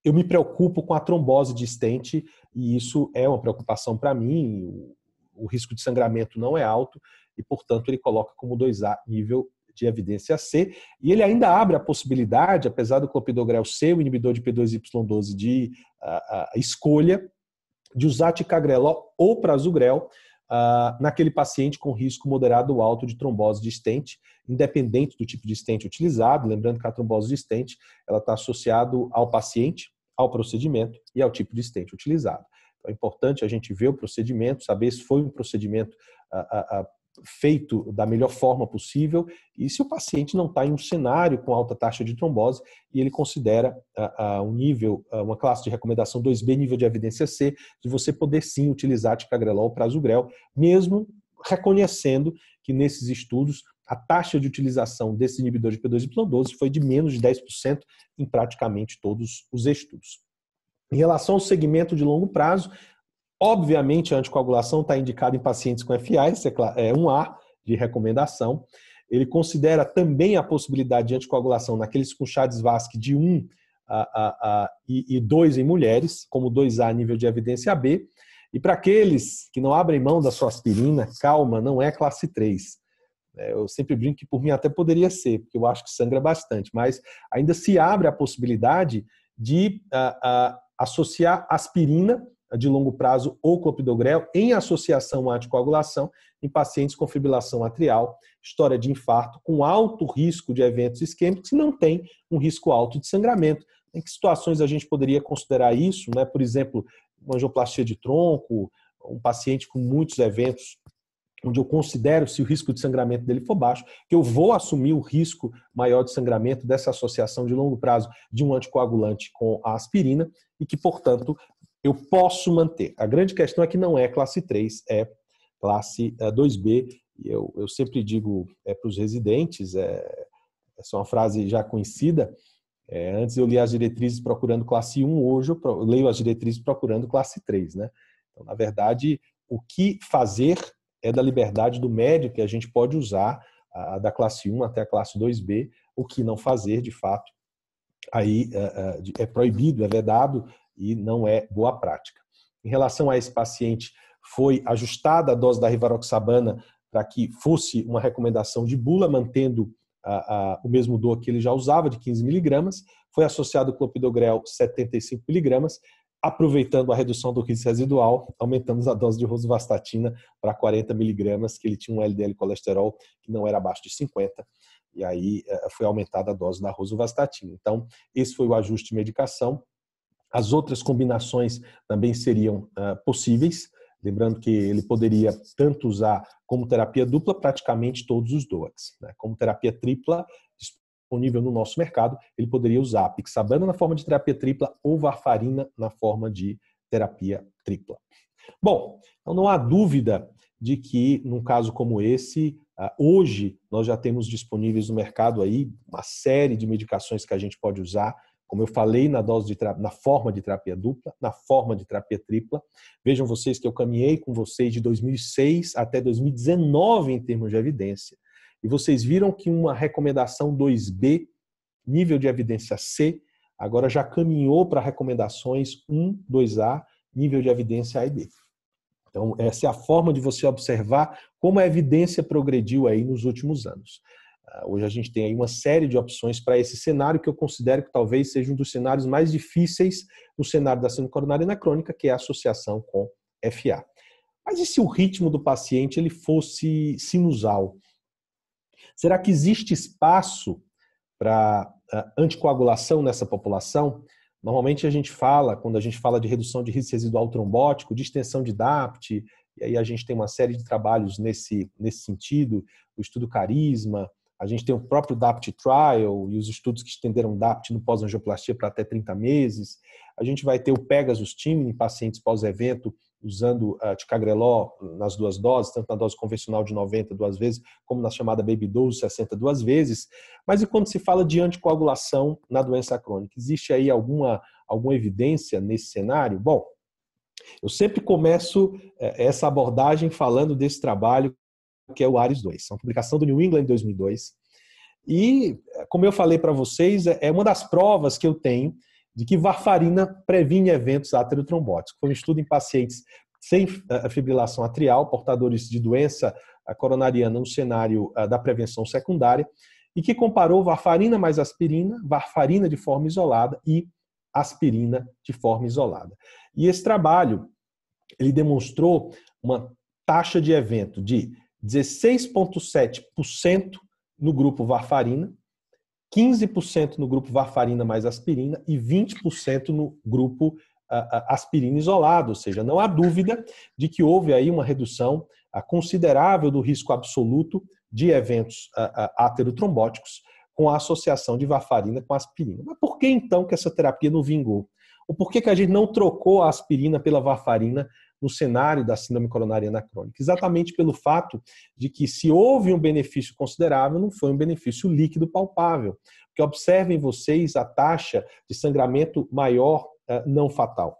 eu me preocupo com a trombose de estente, e isso é uma preocupação para mim, o risco de sangramento não é alto, e, portanto, ele coloca como 2A nível de evidência C, e ele ainda abre a possibilidade, apesar do clopidogrel ser o inibidor de P2Y12 de a, a escolha, de usar ticagrelol ou prazugrel Uh, naquele paciente com risco moderado ou alto de trombose de estente, independente do tipo de estente utilizado. Lembrando que a trombose de estente ela está associada ao paciente, ao procedimento e ao tipo de estente utilizado. Então, é importante a gente ver o procedimento, saber se foi um procedimento feito da melhor forma possível e se o paciente não está em um cenário com alta taxa de trombose e ele considera uh, uh, um nível, uh, uma classe de recomendação 2B, nível de evidência C, de você poder sim utilizar ticagrelol para azugrel, mesmo reconhecendo que nesses estudos a taxa de utilização desse inibidor de P2 e 12 foi de menos de 10% em praticamente todos os estudos. Em relação ao segmento de longo prazo, Obviamente, a anticoagulação está indicada em pacientes com FA, isso é, é um a de recomendação. Ele considera também a possibilidade de anticoagulação naqueles com Chagas-Vasque de 1 a, a, a, e, e 2 em mulheres, como 2A nível de evidência B. E para aqueles que não abrem mão da sua aspirina, calma, não é classe 3. É, eu sempre brinco que por mim até poderia ser, porque eu acho que sangra bastante, mas ainda se abre a possibilidade de ah, ah, associar aspirina de longo prazo ou clopidogrel em associação à anticoagulação em pacientes com fibrilação atrial, história de infarto, com alto risco de eventos isquêmicos e não tem um risco alto de sangramento. Em que situações a gente poderia considerar isso? Né? Por exemplo, uma angioplastia de tronco, um paciente com muitos eventos onde eu considero se o risco de sangramento dele for baixo, que eu vou assumir o risco maior de sangramento dessa associação de longo prazo de um anticoagulante com a aspirina e que, portanto, eu posso manter. A grande questão é que não é classe 3, é classe 2B. É, e eu, eu sempre digo é, para os residentes, é, essa é uma frase já conhecida, é, antes eu li as diretrizes procurando classe 1, hoje eu, pro, eu leio as diretrizes procurando classe 3. Né? Então, na verdade, o que fazer é da liberdade do médio que a gente pode usar a, da classe 1 até a classe 2B, o que não fazer, de fato, aí é, é, é proibido, é vedado, e não é boa prática. Em relação a esse paciente, foi ajustada a dose da rivaroxabana para que fosse uma recomendação de bula, mantendo a, a, o mesmo dor que ele já usava, de 15 miligramas. Foi associado o clopidogrel 75 miligramas. Aproveitando a redução do risco residual, aumentamos a dose de rosuvastatina para 40 miligramas, que ele tinha um LDL colesterol que não era abaixo de 50 e aí eh, foi aumentada a dose da rosuvastatina. Então, esse foi o ajuste de medicação as outras combinações também seriam uh, possíveis, lembrando que ele poderia tanto usar como terapia dupla praticamente todos os DOACs. Né? Como terapia tripla, disponível no nosso mercado, ele poderia usar pixabana na forma de terapia tripla ou varfarina na forma de terapia tripla. Bom, então não há dúvida de que num caso como esse, ah, hoje nós já temos disponíveis no mercado aí uma série de medicações que a gente pode usar como eu falei na dose de na forma de terapia dupla, na forma de terapia tripla. Vejam vocês que eu caminhei com vocês de 2006 até 2019 em termos de evidência. E vocês viram que uma recomendação 2B, nível de evidência C, agora já caminhou para recomendações 1, 2A, nível de evidência A e B. Então, essa é a forma de você observar como a evidência progrediu aí nos últimos anos. Hoje a gente tem aí uma série de opções para esse cenário que eu considero que talvez seja um dos cenários mais difíceis no cenário da síndrome coronária anacrônica, que é a associação com FA. Mas e se o ritmo do paciente ele fosse sinusal? Será que existe espaço para ah, anticoagulação nessa população? Normalmente a gente fala, quando a gente fala de redução de risco residual trombótico, de extensão de DAPT, e aí a gente tem uma série de trabalhos nesse, nesse sentido, o estudo Carisma, a gente tem o próprio DAPT Trial e os estudos que estenderam DAPT no pós-angioplastia para até 30 meses. A gente vai ter o Pegasus Timing em pacientes pós-evento usando uh, ticagreló nas duas doses, tanto na dose convencional de 90 duas vezes, como na chamada baby dose 60 duas vezes. Mas e quando se fala de anticoagulação na doença crônica? Existe aí alguma, alguma evidência nesse cenário? Bom, eu sempre começo eh, essa abordagem falando desse trabalho que é o Ares 2. É uma publicação do New England em 2002. E, como eu falei para vocês, é, é uma das provas que eu tenho de que varfarina previne eventos aterotrombóticos. Foi um estudo em pacientes sem eh, fibrilação atrial, portadores de doença eh, coronariana no cenário eh, da prevenção secundária, e que comparou varfarina mais aspirina, varfarina de forma isolada e aspirina de forma isolada. E esse trabalho, ele demonstrou uma taxa de evento de 16,7% no grupo varfarina, 15% no grupo varfarina mais aspirina e 20% no grupo ah, ah, aspirina isolado, ou seja, não há dúvida de que houve aí uma redução ah, considerável do risco absoluto de eventos aterotrombóticos com a associação de varfarina com aspirina. Mas por que então que essa terapia não vingou? Ou por que, que a gente não trocou a aspirina pela varfarina no cenário da síndrome coronariana crônica, exatamente pelo fato de que se houve um benefício considerável, não foi um benefício líquido palpável. Porque observem vocês a taxa de sangramento maior eh, não fatal.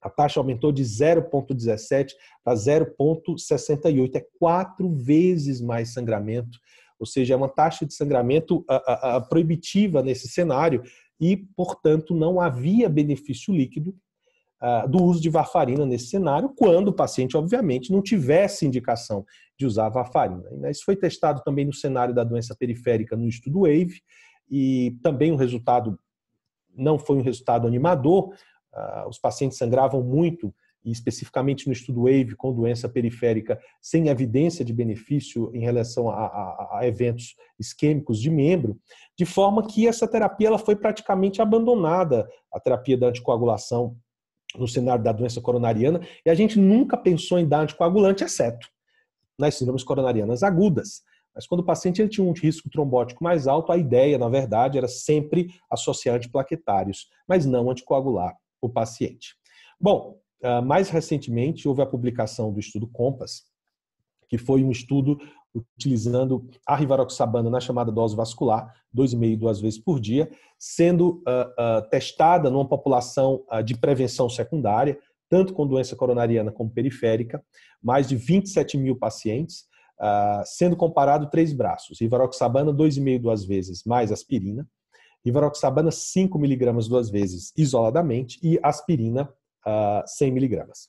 A taxa aumentou de 0,17 para 0,68, é quatro vezes mais sangramento, ou seja, é uma taxa de sangramento ah, ah, ah, proibitiva nesse cenário e, portanto, não havia benefício líquido ah, do uso de varfarina nesse cenário, quando o paciente, obviamente, não tivesse indicação de usar varfarina. Né? Isso foi testado também no cenário da doença periférica no estudo WAVE, e também o resultado não foi um resultado animador, ah, os pacientes sangravam muito, e especificamente no estudo WAVE com doença periférica, sem evidência de benefício em relação a, a, a eventos isquêmicos de membro, de forma que essa terapia ela foi praticamente abandonada, a terapia da anticoagulação no cenário da doença coronariana, e a gente nunca pensou em dar anticoagulante, exceto nas síndromes coronarianas agudas. Mas quando o paciente ele tinha um risco trombótico mais alto, a ideia, na verdade, era sempre associar antiplaquetários, mas não anticoagular o paciente. Bom, ah, mais recentemente houve a publicação do estudo COMPAS, que foi um estudo utilizando a rivaroxabana na chamada dose vascular, 2,5 duas vezes por dia, sendo uh, uh, testada numa população uh, de prevenção secundária, tanto com doença coronariana como periférica, mais de 27 mil pacientes, sendo comparado três braços, rivaroxabana 2,5 duas vezes mais aspirina, rivaroxabana 5 miligramas duas vezes isoladamente e aspirina 100 miligramas.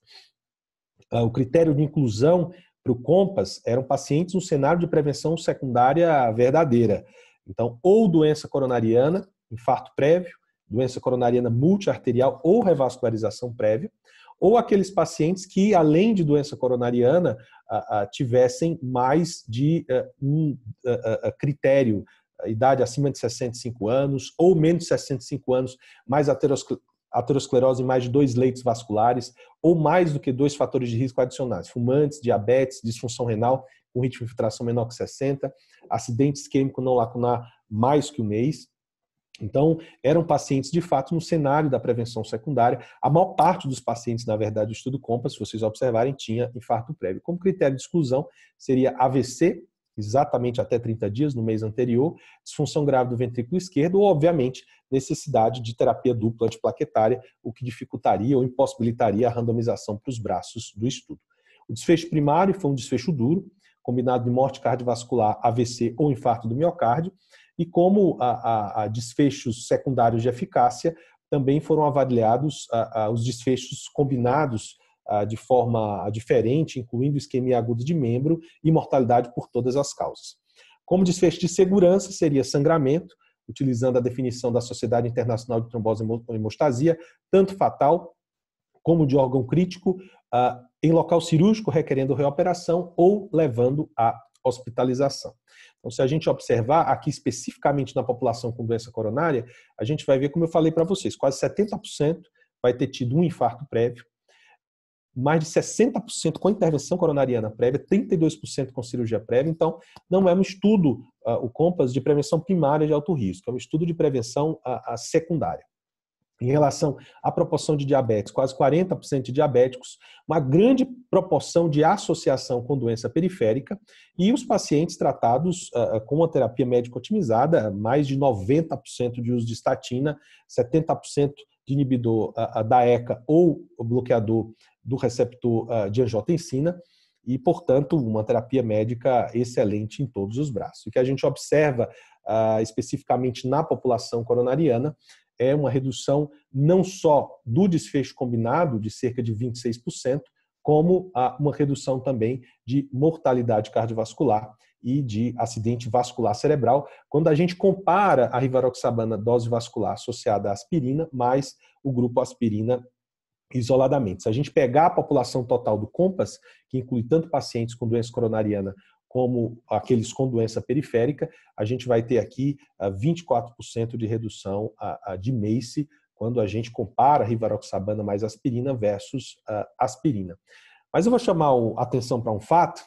O critério de inclusão para o COMPAS eram pacientes no cenário de prevenção secundária verdadeira. Então, ou doença coronariana, infarto prévio, doença coronariana multiarterial ou revascularização prévia, ou aqueles pacientes que, além de doença coronariana, tivessem mais de eh, um eh, eh, critério, idade acima de 65 anos ou menos de 65 anos, mais aterosclerose aterosclerose em mais de dois leitos vasculares ou mais do que dois fatores de risco adicionais, fumantes, diabetes, disfunção renal com ritmo de infiltração menor que 60, acidente isquêmico não lacunar mais que um mês. Então, eram pacientes de fato no cenário da prevenção secundária. A maior parte dos pacientes, na verdade, do estudo COMPA, se vocês observarem, tinha infarto prévio. Como critério de exclusão, seria AVC exatamente até 30 dias no mês anterior, disfunção grave do ventrículo esquerdo ou, obviamente, necessidade de terapia dupla antiplaquetária, o que dificultaria ou impossibilitaria a randomização para os braços do estudo. O desfecho primário foi um desfecho duro, combinado de morte cardiovascular, AVC ou infarto do miocárdio, e como a, a, a desfechos secundários de eficácia, também foram avaliados a, os desfechos combinados ah, de forma ah, diferente, incluindo isquemia aguda de membro e mortalidade por todas as causas. Como desfecho de segurança, seria sangramento, utilizando a definição da Sociedade Internacional de Trombose e Hemostasia, tanto fatal como de órgão crítico, ah, em local cirúrgico, requerendo reoperação ou levando à hospitalização. Então, se a gente observar aqui especificamente na população com doença coronária, a gente vai ver, como eu falei para vocês, quase 70% vai ter tido um infarto prévio, mais de 60% com intervenção coronariana prévia, 32% com cirurgia prévia. Então, não é um estudo, uh, o COMPAS, de prevenção primária de alto risco, é um estudo de prevenção ah, ah, secundária. Em relação à proporção de diabetes, quase 40% de diabéticos, uma grande proporção de associação com doença periférica e os pacientes tratados uh, com uma terapia médica otimizada, mais de 90% de uso de estatina, 70% de inibidor da ECA ou bloqueador do receptor ah, de angiotensina e, portanto, uma terapia médica excelente em todos os braços. O que a gente observa ah, especificamente na população coronariana é uma redução não só do desfecho combinado de cerca de 26%, como uma redução também de mortalidade cardiovascular e de acidente vascular cerebral, quando a gente compara a rivaroxabana dose vascular associada à aspirina mais o grupo aspirina isoladamente. Se a gente pegar a população total do COMPAS, que inclui tanto pacientes com doença coronariana como aqueles com doença periférica, a gente vai ter aqui 24% ah, de redução ah, ah, de MACE quando a gente compara rivaroxabana mais aspirina versus aspirina. Mas eu vou chamar a atenção para um fato,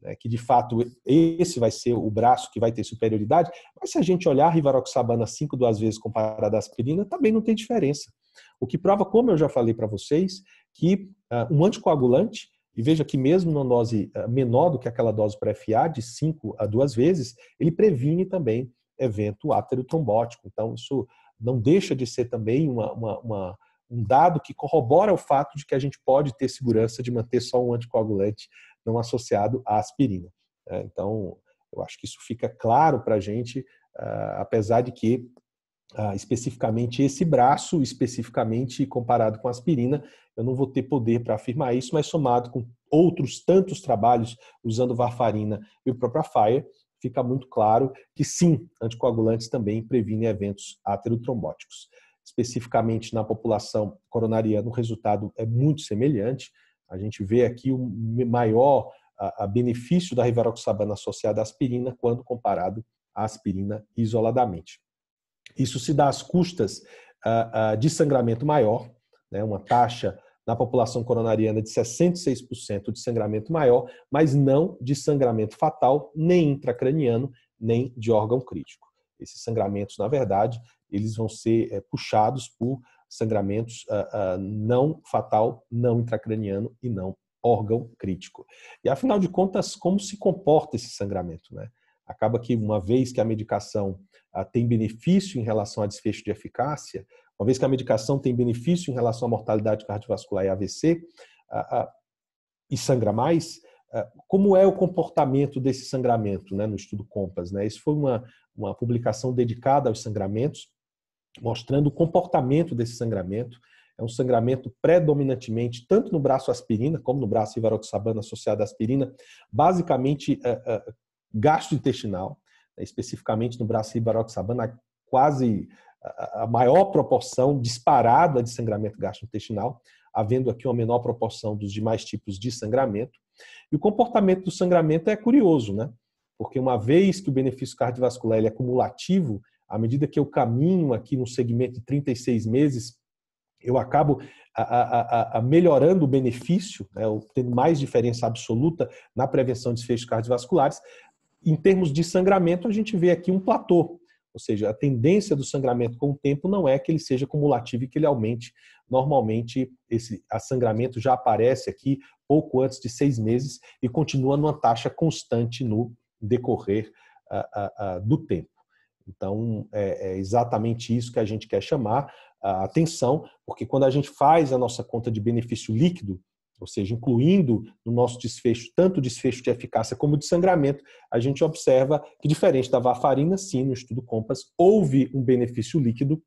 né, que de fato esse vai ser o braço que vai ter superioridade, mas se a gente olhar rivaroxabana 5 duas vezes comparada à aspirina, também não tem diferença. O que prova, como eu já falei para vocês, que uh, um anticoagulante, e veja que mesmo numa dose uh, menor do que aquela dose para fa de 5 a 2 vezes, ele previne também evento aterotrombótico. Então, isso não deixa de ser também uma, uma, uma, um dado que corrobora o fato de que a gente pode ter segurança de manter só um anticoagulante não associado à aspirina. Né? Então, eu acho que isso fica claro para a gente, ah, apesar de que ah, especificamente esse braço, especificamente comparado com aspirina, eu não vou ter poder para afirmar isso, mas somado com outros tantos trabalhos usando varfarina e o próprio FIRE, fica muito claro que sim, anticoagulantes também previnem eventos aterotrombóticos. Especificamente na população coronariana, o resultado é muito semelhante. A gente vê aqui o maior benefício da rivaroxabana associada à aspirina quando comparado à aspirina isoladamente. Isso se dá às custas ah, ah, de sangramento maior, né, uma taxa na população coronariana de 66% de sangramento maior, mas não de sangramento fatal, nem intracraniano, nem de órgão crítico. Esses sangramentos, na verdade, eles vão ser eh, puxados por sangramentos ah, não fatal, não intracraniano e não órgão crítico. E afinal de contas, como se comporta esse sangramento? Né? acaba que uma vez que a medicação ah, tem benefício em relação a desfecho de eficácia, uma vez que a medicação tem benefício em relação à mortalidade cardiovascular e AVC ah, ah, e sangra mais, como é o comportamento desse sangramento né, no estudo COMPAS? Né? Isso foi uma, uma publicação dedicada aos sangramentos, mostrando o comportamento desse sangramento. É um sangramento predominantemente, tanto no braço aspirina como no braço ivaroxabana associado à aspirina, basicamente gastrointestinal, né, especificamente no braço ribaroxabana, quase a maior proporção disparada de sangramento gastrointestinal, havendo aqui uma menor proporção dos demais tipos de sangramento. E o comportamento do sangramento é curioso, né? Porque uma vez que o benefício cardiovascular é acumulativo, à medida que eu caminho aqui no segmento de 36 meses, eu acabo a, a, a melhorando o benefício, né, tendo mais diferença absoluta na prevenção de desfechos cardiovasculares, em termos de sangramento, a gente vê aqui um platô, ou seja, a tendência do sangramento com o tempo não é que ele seja cumulativo e que ele aumente. Normalmente, esse a sangramento já aparece aqui pouco antes de seis meses e continua numa taxa constante no decorrer do tempo. Então, é, é exatamente isso que a gente quer chamar a atenção, porque quando a gente faz a nossa conta de benefício líquido, ou seja, incluindo no nosso desfecho, tanto desfecho de eficácia como de sangramento, a gente observa que, diferente da varfarina, sim, no estudo COMPAS, houve um benefício líquido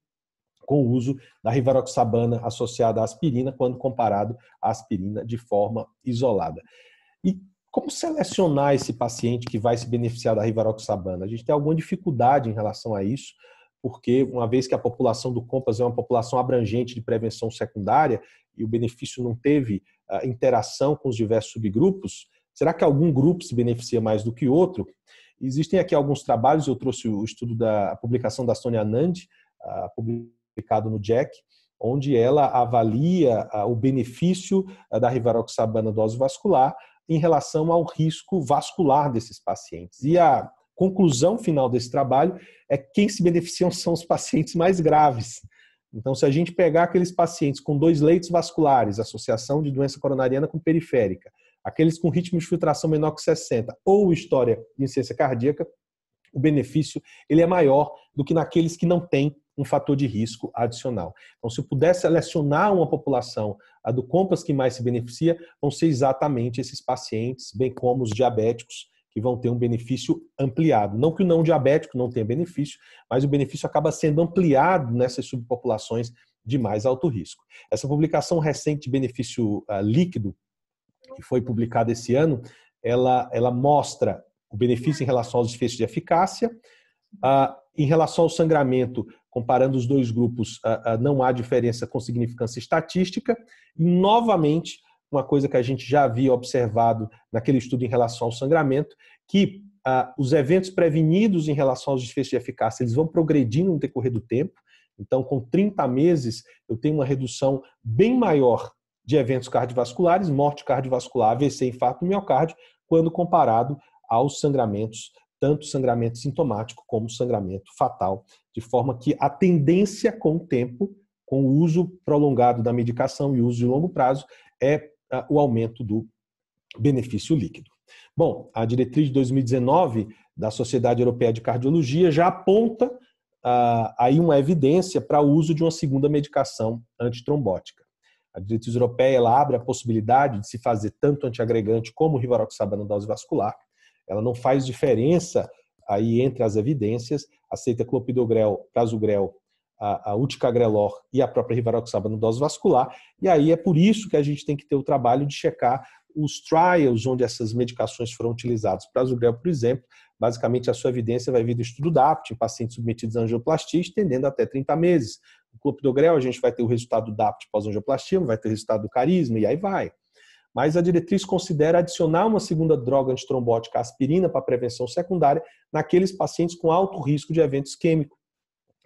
com o uso da rivaroxabana associada à aspirina, quando comparado à aspirina de forma isolada. E como selecionar esse paciente que vai se beneficiar da rivaroxabana? A gente tem alguma dificuldade em relação a isso, porque uma vez que a população do Compass é uma população abrangente de prevenção secundária e o benefício não teve ah, interação com os diversos subgrupos, será que algum grupo se beneficia mais do que outro? Existem aqui alguns trabalhos, eu trouxe o estudo da publicação da Sônia Nand, ah, publicado no Jack, onde ela avalia ah, o benefício da rivaroxabana dose vascular em relação ao risco vascular desses pacientes. E a conclusão final desse trabalho é que quem se beneficiam são os pacientes mais graves. Então, se a gente pegar aqueles pacientes com dois leitos vasculares, associação de doença coronariana com periférica, aqueles com ritmo de filtração menor que 60 ou história de insuficiência cardíaca, o benefício ele é maior do que naqueles que não têm um fator de risco adicional. Então, se eu puder selecionar uma população, a do Compass que mais se beneficia, vão ser exatamente esses pacientes, bem como os diabéticos que vão ter um benefício ampliado. Não que o não diabético não tenha benefício, mas o benefício acaba sendo ampliado nessas subpopulações de mais alto risco. Essa publicação recente de benefício ah, líquido, que foi publicada esse ano, ela, ela mostra o benefício em relação aos efeitos de eficácia, ah, em relação ao sangramento, comparando os dois grupos, ah, não há diferença com significância estatística. E, novamente, uma coisa que a gente já havia observado naquele estudo em relação ao sangramento, que ah, os eventos prevenidos em relação aos desfechos de eficácia, eles vão progredindo no decorrer do tempo. Então, com 30 meses, eu tenho uma redução bem maior de eventos cardiovasculares, morte cardiovascular, AVC, infarto miocárdio, quando comparado aos sangramentos, tanto sangramento sintomático como sangramento fatal, de forma que a tendência com o tempo, com o uso prolongado da medicação e uso de longo prazo, é o aumento do benefício líquido. Bom, a diretriz de 2019 da Sociedade Europeia de Cardiologia já aponta ah, aí uma evidência para o uso de uma segunda medicação antitrombótica. A diretriz europeia ela abre a possibilidade de se fazer tanto antiagregante como rivaroxabana dose vascular. Ela não faz diferença aí entre as evidências, aceita clopidogrel, prasugrel a, a e a própria Rivaroxaba no dose vascular. E aí é por isso que a gente tem que ter o trabalho de checar os trials onde essas medicações foram utilizadas. Para Zugrel, por exemplo, basicamente a sua evidência vai vir do estudo DAPT em pacientes submetidos a angioplastia, estendendo até 30 meses. No clopidogrel, a gente vai ter o resultado do DAPT pós-angioplastia, vai ter o resultado do carisma e aí vai. Mas a diretriz considera adicionar uma segunda droga antitrombótica, aspirina, para prevenção secundária, naqueles pacientes com alto risco de evento isquêmico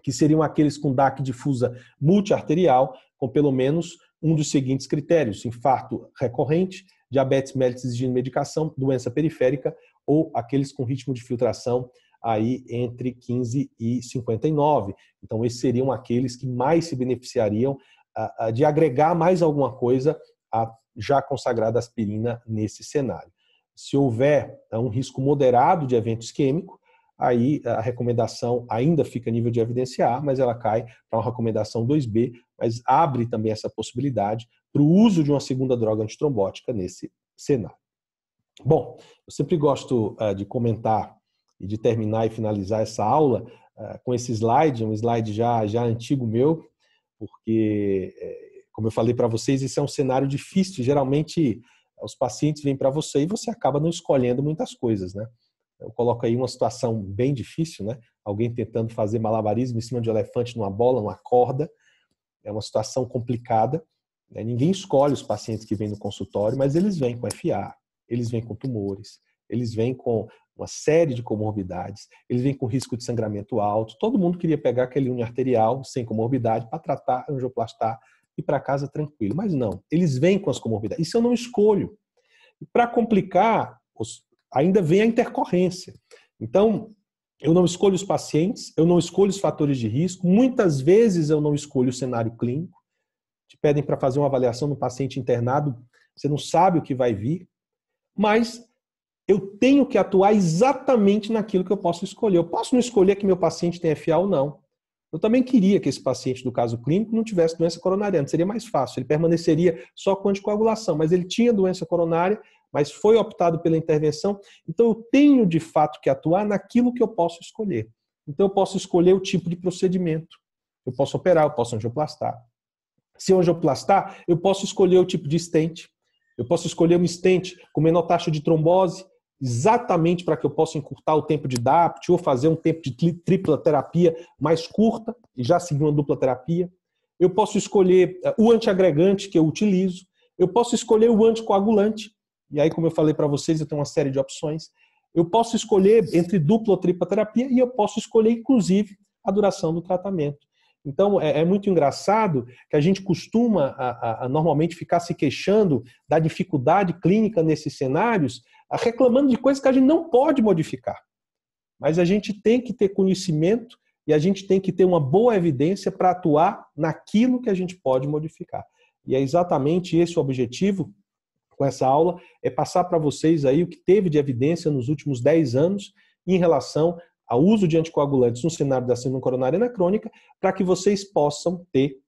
que seriam aqueles com DAC difusa multiarterial, com pelo menos um dos seguintes critérios: infarto recorrente, diabetes mellitus exigindo medicação, doença periférica ou aqueles com ritmo de filtração aí entre 15 e 59. Então esses seriam aqueles que mais se beneficiariam de agregar mais alguma coisa à já consagrada aspirina nesse cenário. Se houver então, um risco moderado de evento isquêmico, aí a recomendação ainda fica a nível de evidência A, mas ela cai para uma recomendação 2B, mas abre também essa possibilidade para o uso de uma segunda droga antitrombótica nesse cenário. Bom, eu sempre gosto eh, de comentar e de terminar e finalizar essa aula eh, com esse slide, um slide já, já antigo meu, porque, eh, como eu falei para vocês, esse é um cenário difícil. Geralmente, os pacientes vêm para você e você acaba não escolhendo muitas coisas, né? eu coloco aí uma situação bem difícil, né? Alguém tentando fazer malabarismo em cima de um elefante numa bola, numa corda. É uma situação complicada. Né? Ninguém escolhe os pacientes que vêm no consultório, mas eles vêm com FA, eles vêm com tumores, eles vêm com uma série de comorbidades, eles vêm com risco de sangramento alto. Todo mundo queria pegar aquele unha arterial sem comorbidade para tratar, angioplastar e para casa tranquilo. Mas não, eles vêm com as comorbidades. Isso eu não escolho. E para complicar, os, ainda vem a intercorrência. Então, eu não escolho os pacientes, eu não escolho os fatores de risco, muitas vezes eu não escolho o cenário clínico. Te pedem para fazer uma avaliação no paciente internado, você não sabe o que vai vir, mas eu tenho que atuar exatamente naquilo que eu posso escolher. Eu posso não escolher que meu paciente tem FA ou não. Eu também queria que esse paciente do caso clínico não tivesse doença coronariana, seria mais fácil, ele permaneceria só com anticoagulação, mas ele tinha doença coronária mas foi optado pela intervenção, então eu tenho de fato que atuar naquilo que eu posso escolher. Então eu posso escolher o tipo de procedimento. Eu posso operar, eu posso angioplastar. Se eu angioplastar, eu posso escolher o tipo de estente. Eu posso escolher um estente com menor taxa de trombose, exatamente para que eu possa encurtar o tempo de DAPT ou fazer um tempo de tripla terapia mais curta e já seguir uma dupla terapia. Eu posso escolher eh, o antiagregante que eu utilizo. Eu posso escolher o anticoagulante. E aí, como eu falei para vocês, eu tenho uma série de opções. Eu posso escolher entre dupla ou tripla terapia e eu posso escolher, inclusive, a duração do tratamento. Então, é, é muito engraçado que a gente costuma, a, a, a, normalmente, ficar se queixando da dificuldade clínica nesses cenários, reclamando de coisas que a gente não pode modificar. Mas a gente tem que ter conhecimento e a gente tem que ter uma boa evidência para atuar naquilo que a gente pode modificar. E é exatamente esse o objetivo com essa aula é passar para vocês aí o que teve de evidência nos últimos 10 anos em relação ao uso de anticoagulantes no cenário da síndrome coronariana crônica, para que vocês possam ter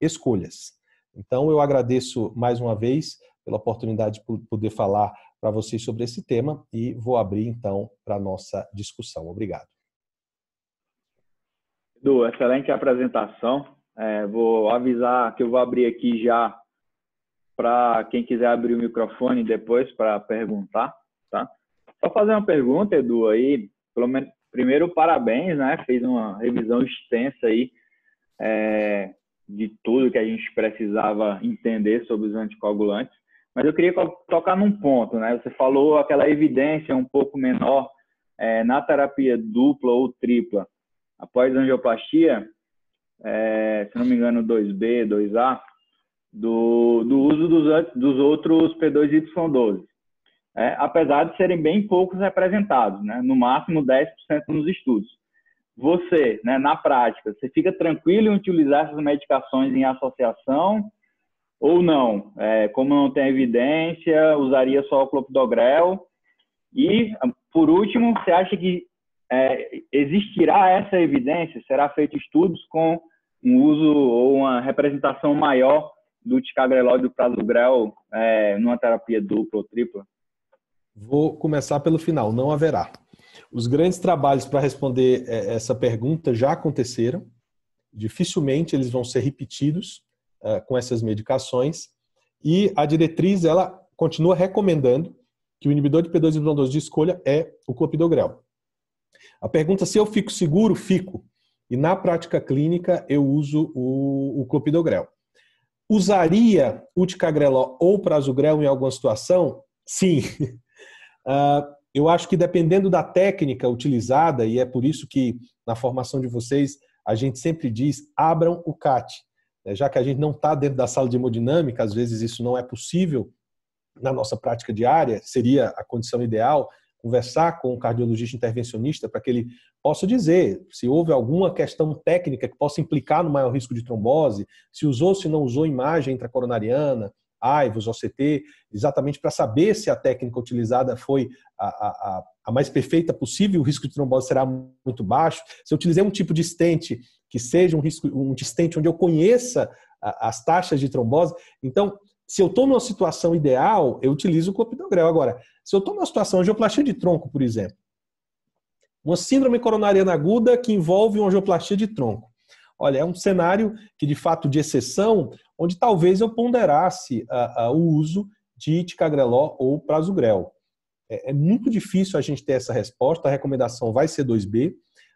escolhas. Então, eu agradeço mais uma vez pela oportunidade de poder falar para vocês sobre esse tema e vou abrir então para a nossa discussão. Obrigado. Edu, excelente apresentação. É, vou avisar que eu vou abrir aqui já para quem quiser abrir o microfone depois para perguntar, tá? Só fazer uma pergunta, Edu, aí, pelo menos, primeiro, parabéns, né? Fez uma revisão extensa aí é, de tudo que a gente precisava entender sobre os anticoagulantes. Mas eu queria tocar num ponto, né? Você falou aquela evidência um pouco menor é, na terapia dupla ou tripla após angioplastia, é, se não me engano, 2B, 2A, do, do uso dos, dos outros P2Y12. É, né? apesar de serem bem poucos representados, né? no máximo 10% nos estudos. Você, né, na prática, você fica tranquilo em utilizar essas medicações em associação ou não? É, como não tem evidência, usaria só o clopidogrel? E, por último, você acha que é, existirá essa evidência? Será feito estudos com um uso ou uma representação maior do ticagrelol e do prasugrel é, numa terapia dupla ou tripla? Vou começar pelo final, não haverá. Os grandes trabalhos para responder é, essa pergunta já aconteceram. Dificilmente eles vão ser repetidos uh, com essas medicações. E a diretriz ela continua recomendando que o inibidor de P2Y12 de escolha é o clopidogrel. A pergunta se eu fico seguro, fico. E na prática clínica eu uso o, o clopidogrel. Usaria Uticagreló ou Prasugrel em alguma situação? Sim. Uh, eu acho que dependendo da técnica utilizada, e é por isso que na formação de vocês a gente sempre diz: abram o CAT. É, já que a gente não está dentro da sala de hemodinâmica, às vezes isso não é possível na nossa prática diária, seria a condição ideal, conversar com o cardiologista intervencionista para que ele possa dizer se houve alguma questão técnica que possa implicar no maior risco de trombose, se usou ou se não usou imagem intracoronariana, AIVOS, OCT, exatamente para saber se a técnica utilizada foi a, a, a, mais perfeita possível, o risco de trombose será muito baixo. Se eu utilizei um tipo de estente que seja um risco, um estente onde eu conheça as taxas de trombose, então se eu estou numa situação ideal, eu utilizo o clopidogrel. Agora, se eu estou numa situação angioplastia de tronco, por exemplo, uma síndrome coronariana aguda que envolve uma angioplastia de tronco. Olha, é um cenário que, de fato, de exceção, onde talvez eu ponderasse a, ah, a, ah, o uso de ticagrelol ou prasugrel. É, é muito difícil a gente ter essa resposta, a recomendação vai ser 2B,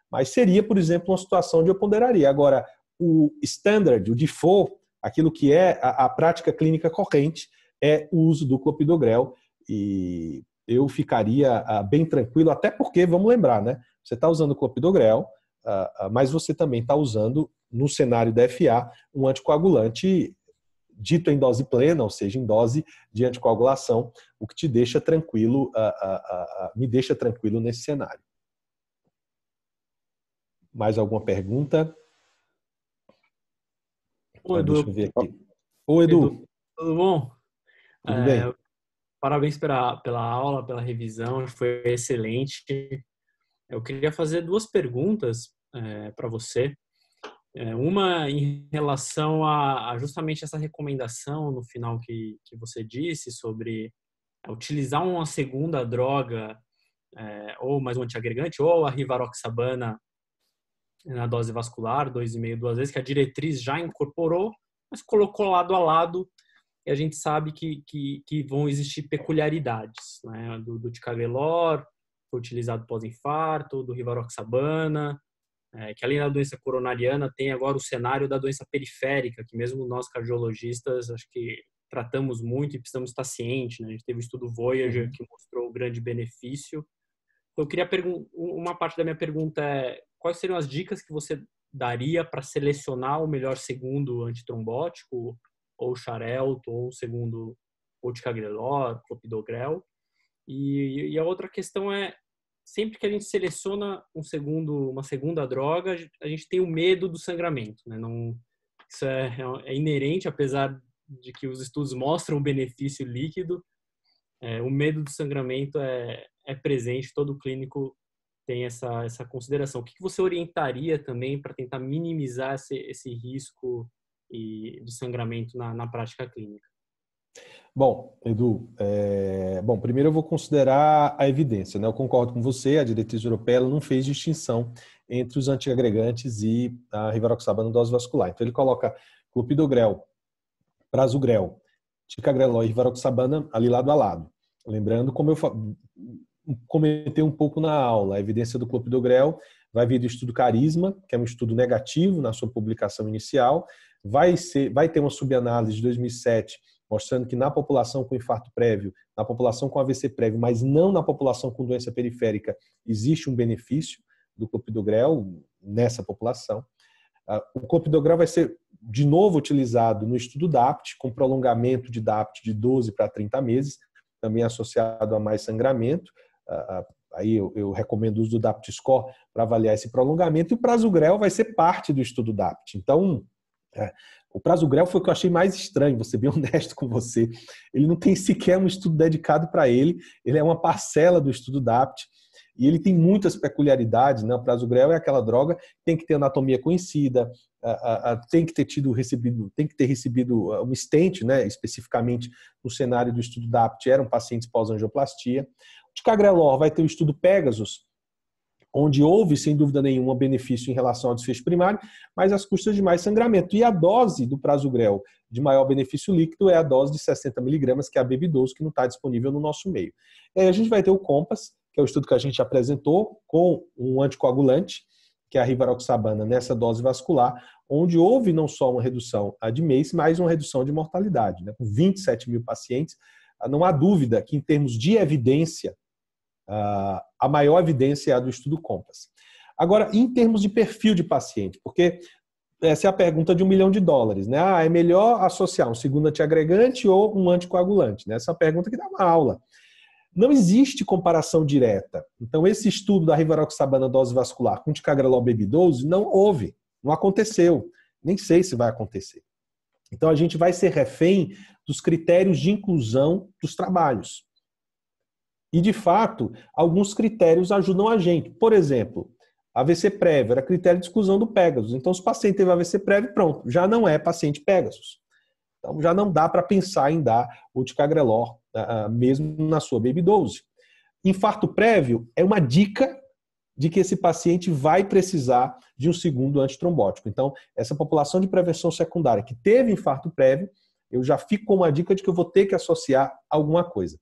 mas seria, por exemplo, uma situação onde eu ponderaria. Agora, o standard, o default, aquilo que é a, a prática clínica corrente é o uso do clopidogrel e eu ficaria ah, bem tranquilo, até porque, vamos lembrar, né? Você está usando clopidogrel, ah, ah, mas você também está usando, no cenário da FA, um anticoagulante dito em dose plena, ou seja, em dose de anticoagulação, o que te deixa tranquilo, me deixa tranquilo nesse cenário. Mais alguma pergunta? Ô, Edu. Deixa eu ver aqui. Ô, Edu. Edu tudo bom? Tudo bem. É, parabéns pela, pela aula, pela revisão, foi excelente. Eu queria fazer duas perguntas é, para você. É, uma em relação a, a, justamente essa recomendação no final que, que você disse sobre é, utilizar uma segunda droga, é, ou mais um antiagregante, ou a rivaroxabana na dose vascular, 2,5 duas vezes, que a diretriz já incorporou, mas colocou lado a lado e a gente sabe que, que, que vão existir peculiaridades, né? Do, do ticagrelor, foi utilizado pós-infarto, do rivaroxabana, é, que além da doença coronariana, tem agora o cenário da doença periférica, que mesmo nós cardiologistas, acho que tratamos muito e precisamos estar cientes, né? A gente teve o estudo Voyager, uhum. que mostrou o grande benefício. Eu queria perguntar, uma parte da minha pergunta é quais seriam as dicas que você daria para selecionar o melhor segundo antitrombótico, ou xarelto, ou segundo oticagrelor, clopidogrel? E, e a outra questão é, sempre que a gente seleciona um segundo, uma segunda droga, a gente tem o medo do sangramento, né? Não, isso é, é, é inerente, apesar de que os estudos mostram o benefício líquido, é, o medo do sangramento é, é presente, todo clínico tem essa, essa consideração. O que, que você orientaria também para tentar minimizar esse, esse risco e, de sangramento na, na prática clínica? Bom, Edu, é... bom, primeiro eu vou considerar a evidência, né? Eu concordo com você, a diretriz europeia não fez distinção entre os antiagregantes e a rivaroxaba no dose vascular. Então ele coloca clopidogrel, prasugrel, ticagrelol e rivaroxabana ali lado a lado. Lembrando, como eu comentei um pouco na aula. A evidência do clopidogrel vai vir do estudo Carisma, que é um estudo negativo na sua publicação inicial, vai, ser, vai ter uma subanálise de 2007 mostrando que na população com infarto prévio, na população com AVC prévio, mas não na população com doença periférica, existe um benefício do clopidogrel nessa população. Ah, o clopidogrel vai ser de novo utilizado no estudo DAPT, com prolongamento de DAPT de 12 para 30 meses, também associado a mais sangramento, aí eu, eu, recomendo o uso do DAPT Score para avaliar esse prolongamento, e o prazo grel vai ser parte do estudo DAPT. Então, é, o prazo grel foi o que eu achei mais estranho, vou ser bem honesto com você. Ele não tem sequer um estudo dedicado para ele, ele é uma parcela do estudo DAPT, e ele tem muitas peculiaridades. Né? O prazo grel é aquela droga que tem que ter anatomia conhecida, tem que ter tido recebido, tem que ter recebido ah, um stent, né? especificamente no cenário do estudo DAPT, eram pacientes pós-angioplastia. De Cagrelor vai ter o estudo Pegasus, onde houve, sem dúvida nenhuma, benefício em relação ao desfecho primário, mas as custas de mais sangramento. E a dose do prasugrel de maior benefício líquido é a dose de 60 miligramas, que é a bb que não está disponível no nosso meio. E aí a gente vai ter o COMPAS, que é o estudo que a gente apresentou com um anticoagulante, que é a rivaroxabana, nessa dose vascular, onde houve não só uma redução de mês, mas uma redução de mortalidade. Né? Com 27 mil pacientes, ah, não há dúvida que, em termos de evidência, ah, a maior evidência é a do estudo Compass. Agora, em termos de perfil de paciente, porque essa é a pergunta de um milhão de dólares, né? Ah, é melhor associar um segundo antiagregante ou um anticoagulante? Né? Essa é uma pergunta que dá uma aula. Não existe comparação direta. Então, esse estudo da rivaroxabana dose vascular com ticagrelol BB12 não houve, não aconteceu. Nem sei se vai acontecer. Então, a gente vai ser refém dos critérios de inclusão dos trabalhos. E, de fato, alguns critérios ajudam a gente. Por exemplo, AVC prévio era critério de exclusão do Pegasus. Então, se o paciente teve AVC prévio, pronto, já não é paciente Pegasus. Então, já não dá para pensar em dar o ticagrelor, mesmo na sua Baby 12. Infarto prévio é uma dica de que esse paciente vai precisar de um segundo antitrombótico. Então, essa população de prevenção secundária que teve infarto prévio, eu já fico com uma dica de que eu vou ter que associar alguma coisa.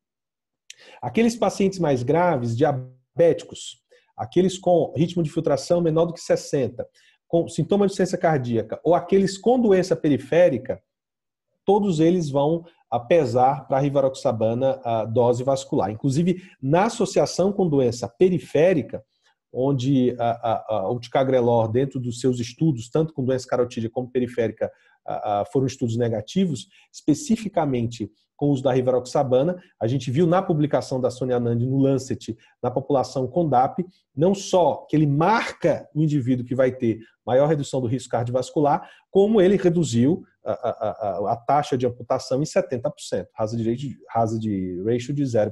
Aqueles pacientes mais graves, diabéticos, aqueles com ritmo de filtração menor do que 60, com sintoma de ciência cardíaca, ou aqueles com doença periférica, todos eles vão pesar para a rivaroxabana a dose vascular. Inclusive, na associação com doença periférica, onde o ticagrelor, dentro dos seus estudos, tanto com doença carotídea como periférica, a, a, foram estudos negativos, especificamente com o uso da rivaroxabana. A gente viu na publicação da Sônia Nandi no Lancet, na população com DAP, não só que ele marca o indivíduo que vai ter maior redução do risco cardiovascular, como ele reduziu a, a, a, a taxa de amputação em 70%, rasa de ratio de 0,3%.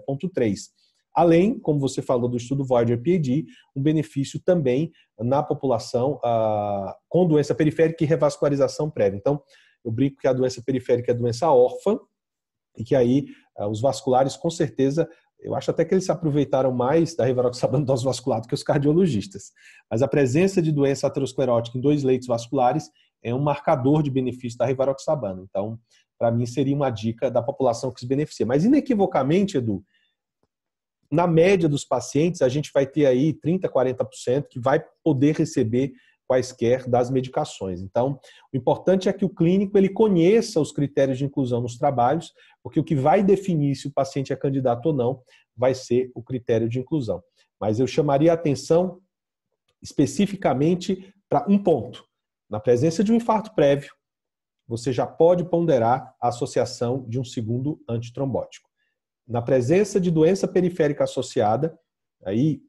Além, como você falou do estudo Voyager PAD, um benefício também na população com doença periférica e revascularização prévia. Então, eu brinco que a doença periférica é a doença órfã, e que aí eh, os vasculares, com certeza, eu acho até que eles se aproveitaram mais da rivaroxabana dose vascular do que os cardiologistas. Mas a presença de doença aterosclerótica em dois leitos vasculares é um marcador de benefício da rivaroxabana. Então, para mim, seria uma dica da população que se beneficia. Mas, inequivocamente, Edu, na média dos pacientes, a gente vai ter aí 30%, 40% que vai poder receber quaisquer das medicações. Então, o importante é que o clínico ele conheça os critérios de inclusão nos trabalhos, porque o que vai definir se o paciente é candidato ou não vai ser o critério de inclusão. Mas eu chamaria a atenção especificamente para um ponto. Na presença de um infarto prévio, você já pode ponderar a associação de um segundo antitrombótico. Na presença de doença periférica associada, aí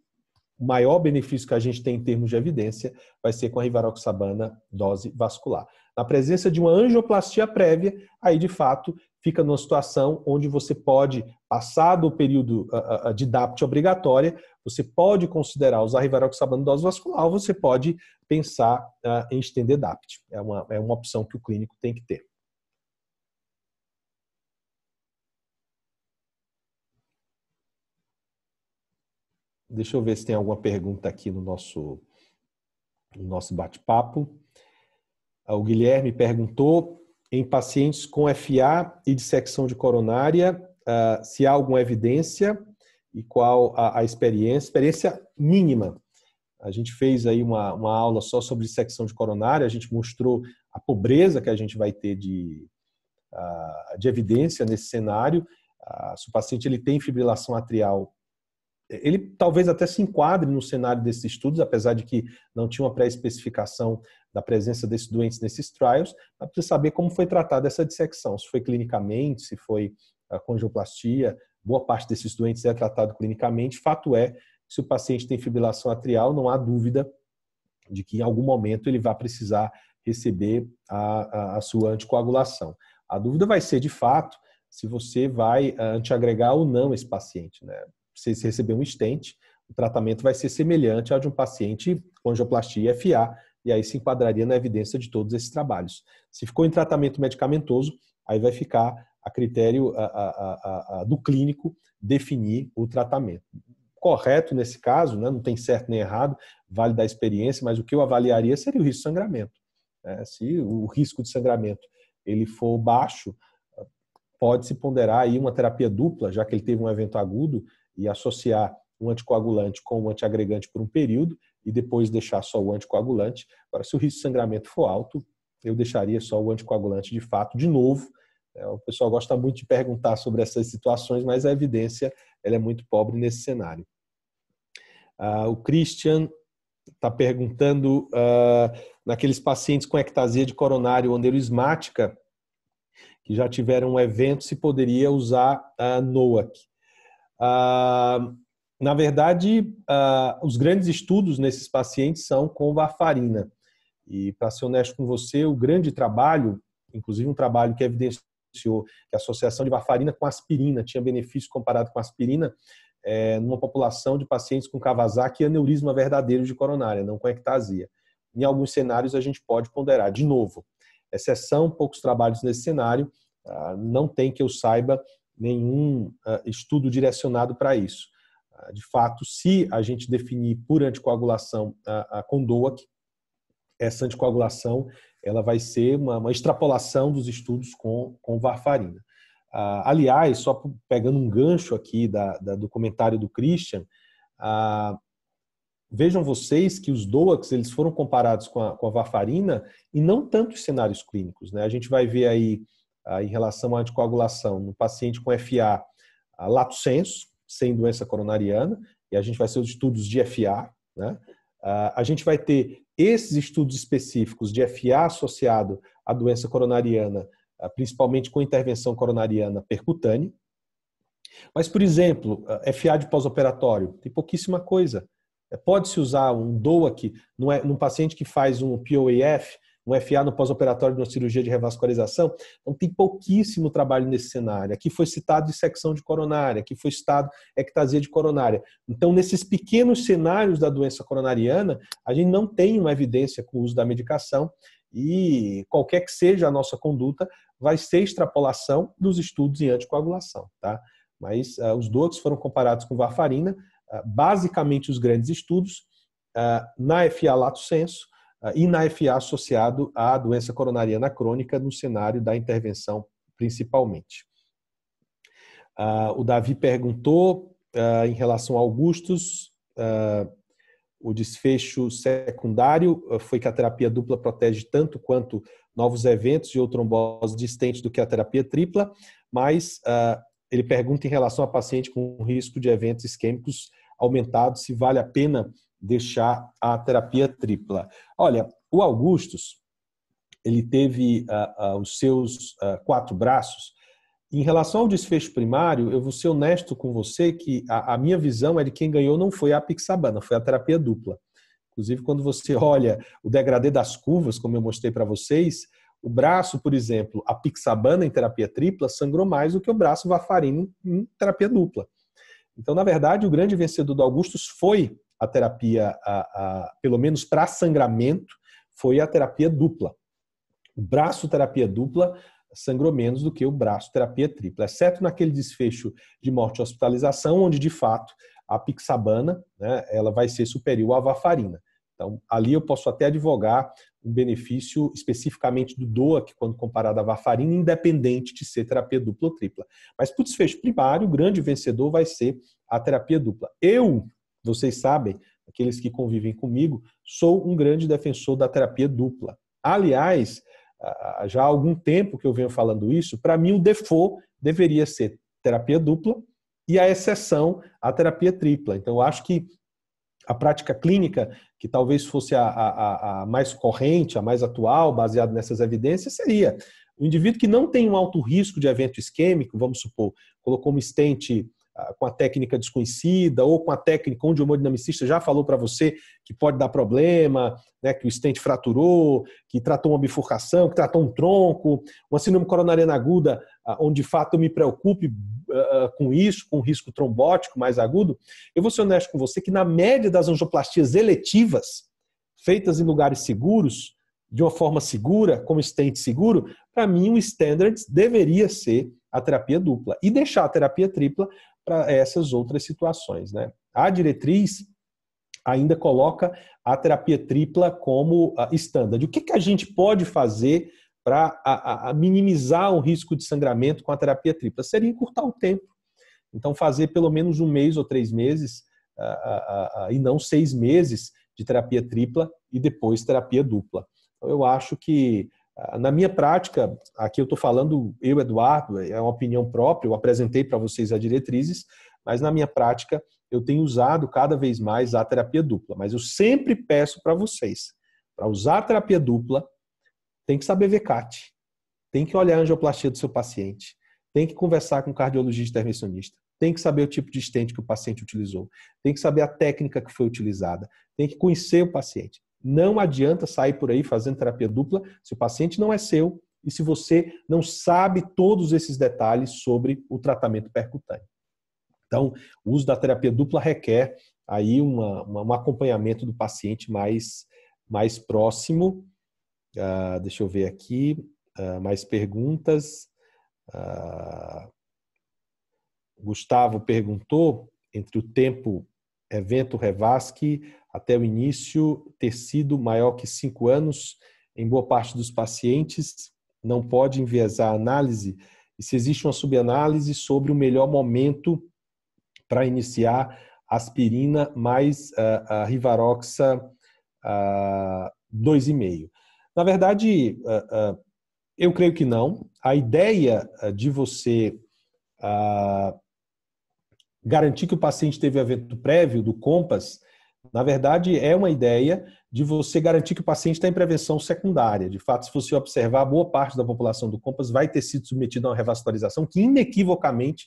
o maior benefício que a gente tem em termos de evidência vai ser com a rivaroxabana dose vascular. Na presença de uma angioplastia prévia, aí de fato fica numa situação onde você pode, passado o período ah, ah, ah, de DAPT obrigatória, você pode considerar usar rivaroxabana dose vascular ou você pode pensar em estender DAPT. É uma, é uma opção que o clínico tem que ter. Deixa eu ver se tem alguma pergunta aqui no nosso, no nosso bate-papo. Ah, o Guilherme perguntou: em pacientes com FA e dissecção de coronária, ah, se há alguma evidência e qual a, experiência? Experiência mínima. A gente fez aí uma, uma aula só sobre dissecção de coronária, a gente mostrou a pobreza que a gente vai ter de, ah, de evidência nesse cenário. Se o paciente ele tem fibrilação atrial ele talvez até se enquadre no cenário desses estudos, apesar de que não tinha uma pré-especificação da presença desses doentes nesses trials, mas precisa saber como foi tratada essa dissecção, se foi clinicamente, se foi a ah, congioplastia, boa parte desses doentes é tratado clinicamente. Fato é, que se o paciente tem fibrilação atrial, não há dúvida de que em algum momento ele vai precisar receber a, a, a sua anticoagulação. A dúvida vai ser, de fato, se você vai ah, antiagregar ou não esse paciente. Né? se receber um stent, o tratamento vai ser semelhante ao de um paciente com angioplastia FA, e aí se enquadraria na evidência de todos esses trabalhos. Se ficou em tratamento medicamentoso, aí vai ficar a critério a, a, a, do clínico definir o tratamento. Correto nesse caso, né? não tem certo nem errado, vale da experiência, mas o que eu avaliaria seria o risco de sangramento. Né? Se o risco de sangramento ele for baixo, pode-se ponderar aí uma terapia dupla, já que ele teve um evento agudo, e associar um anticoagulante com um antiagregante por um período e depois deixar só o anticoagulante. Agora, se o risco de sangramento for alto, eu deixaria só o anticoagulante de fato de novo. É, o pessoal gosta muito de perguntar sobre essas situações, mas a evidência ela é muito pobre nesse cenário. Ah, o Christian está perguntando ah, naqueles pacientes com ectasia de coronário ou neurismática que já tiveram um evento se poderia usar a NOAC. Ah, na verdade, ah, os grandes estudos nesses pacientes são com varfarina. E, para ser honesto com você, o grande trabalho, inclusive um trabalho que evidenciou que a associação de varfarina com aspirina tinha benefício comparado com aspirina, é, numa população de pacientes com Kawasaki e aneurisma verdadeiro de coronária, não com ectasia. Em alguns cenários, a gente pode ponderar. De novo, exceção, poucos trabalhos nesse cenário, ah, não tem que eu saiba nenhum ah, estudo direcionado para isso. Ah, de fato, se a gente definir por anticoagulação com a Condoac, essa anticoagulação ela vai ser uma, uma extrapolação dos estudos com, com varfarina. Ah, aliás, só pegando um gancho aqui da, da, do comentário do Christian, vejam vocês que os DOACs eles foram comparados com a, com a varfarina e não tantos cenários clínicos. Né? A gente vai ver aí ah, em relação à anticoagulação no paciente com FA ah, lato senso, sem doença coronariana, e a gente vai ser os estudos de FA. Né? Ah, a gente vai ter esses estudos específicos de FA associado à doença coronariana, principalmente com intervenção coronariana percutânea. Mas, por exemplo, FA de pós-operatório, tem pouquíssima coisa. É, pode-se usar um DOAC é, num paciente que faz um POAF, um FA no pós-operatório de uma cirurgia de revascularização. Então, tem pouquíssimo trabalho nesse cenário. Aqui foi citado dissecção de coronária, aqui foi citado ectasia de coronária. Então, nesses pequenos cenários da doença coronariana, a gente não tem uma evidência com o uso da medicação e qualquer que seja a nossa conduta, vai ser extrapolação dos estudos em anticoagulação, tá? Mas uh, os dois foram comparados com varfarina, uh, basicamente os grandes estudos, uh, na FA lato senso, ah, e na FA associado à doença coronariana crônica no cenário da intervenção principalmente. Ah, o Davi perguntou ah, em relação a Augustus, o desfecho secundário foi que a terapia dupla protege tanto quanto novos eventos e ou trombose distante do que a terapia tripla, mas ele pergunta em relação a paciente com risco de eventos isquêmicos aumentado, se vale a pena deixar a terapia tripla. Olha, o Augustus, ele teve uh, uh, os seus uh, quatro braços. Em relação ao desfecho primário, eu vou ser honesto com você que a, a minha visão é de quem ganhou não foi a pixabana, foi a terapia dupla. Inclusive, quando você olha o degradê das curvas, como eu mostrei para vocês, o braço, por exemplo, a pixabana em terapia tripla sangrou mais do que o braço Vafarino em terapia dupla. Então, na verdade, o grande vencedor do Augustus foi a terapia, a, a, pelo menos para sangramento, foi a terapia dupla. O braço terapia dupla sangrou menos do que o braço terapia tripla, exceto naquele desfecho de morte hospitalização, onde de fato a pixabana né, ela vai ser superior à varfarina. Então, ali eu posso até advogar um benefício especificamente do DOAC, quando comparado à varfarina, independente de ser terapia dupla ou tripla. Mas para o desfecho primário, o grande vencedor vai ser a terapia dupla. Eu vocês sabem, aqueles que convivem comigo, sou um grande defensor da terapia dupla. Aliás, já há algum tempo que eu venho falando isso, para mim o default deveria ser terapia dupla e a exceção a terapia tripla. Então, eu acho que a prática clínica, que talvez fosse a, a, a mais corrente, a mais atual, baseada nessas evidências, seria o indivíduo que não tem um alto risco de evento isquêmico, vamos supor, colocou uma estente com a técnica desconhecida ou com a técnica onde o hemodinamicista já falou para você que pode dar problema, né, que o estente fraturou, que tratou uma bifurcação, que tratou um tronco, uma síndrome coronariana aguda, ah, onde de fato eu me preocupe ah, ah, com isso, com risco trombótico mais agudo, eu vou ser honesto com você que na média das angioplastias eletivas, feitas em lugares seguros, de uma forma segura, como estente seguro, para mim o standard deveria ser a terapia dupla e deixar a terapia tripla para essas outras situações. Né? A diretriz ainda coloca a terapia tripla como estándar. Ah, o que, que a gente pode fazer para minimizar o risco de sangramento com a terapia tripla? Seria encurtar o tempo. Então, fazer pelo menos um mês ou três meses, a, a, a, e não seis meses de terapia tripla e depois terapia dupla. Então, eu acho que na minha prática, aqui eu estou falando, eu, Eduardo, é uma opinião própria, eu apresentei para vocês as diretrizes, mas na minha prática eu tenho usado cada vez mais a terapia dupla. Mas eu sempre peço para vocês, para usar a terapia dupla, tem que saber VCAT, tem que olhar a angioplastia do seu paciente, tem que conversar com o cardiologista intervencionista, tem que saber o tipo de estente que o paciente utilizou, tem que saber a técnica que foi utilizada, tem que conhecer o paciente. Não adianta sair por aí fazendo terapia dupla se o paciente não é seu e se você não sabe todos esses detalhes sobre o tratamento percutâneo. Então, o uso da terapia dupla requer aí uma, uma, um acompanhamento do paciente mais, mais próximo. Uh, deixa eu ver aqui, uh, mais perguntas. Uh, Gustavo perguntou entre o tempo evento Revasque até o início ter sido maior que cinco anos em boa parte dos pacientes, não pode enviesar a análise, e se existe uma subanálise sobre o melhor momento para iniciar aspirina mais a, ah, a rivaroxa a, ah, 2,5. Na verdade, a, ah, a, eu creio que não. A ideia de você garantir que o paciente teve evento prévio do COMPAS na verdade, é uma ideia de você garantir que o paciente está em prevenção secundária. De fato, se você observar, boa parte da população do COMPAS vai ter sido submetida a uma revascularização que, inequivocamente,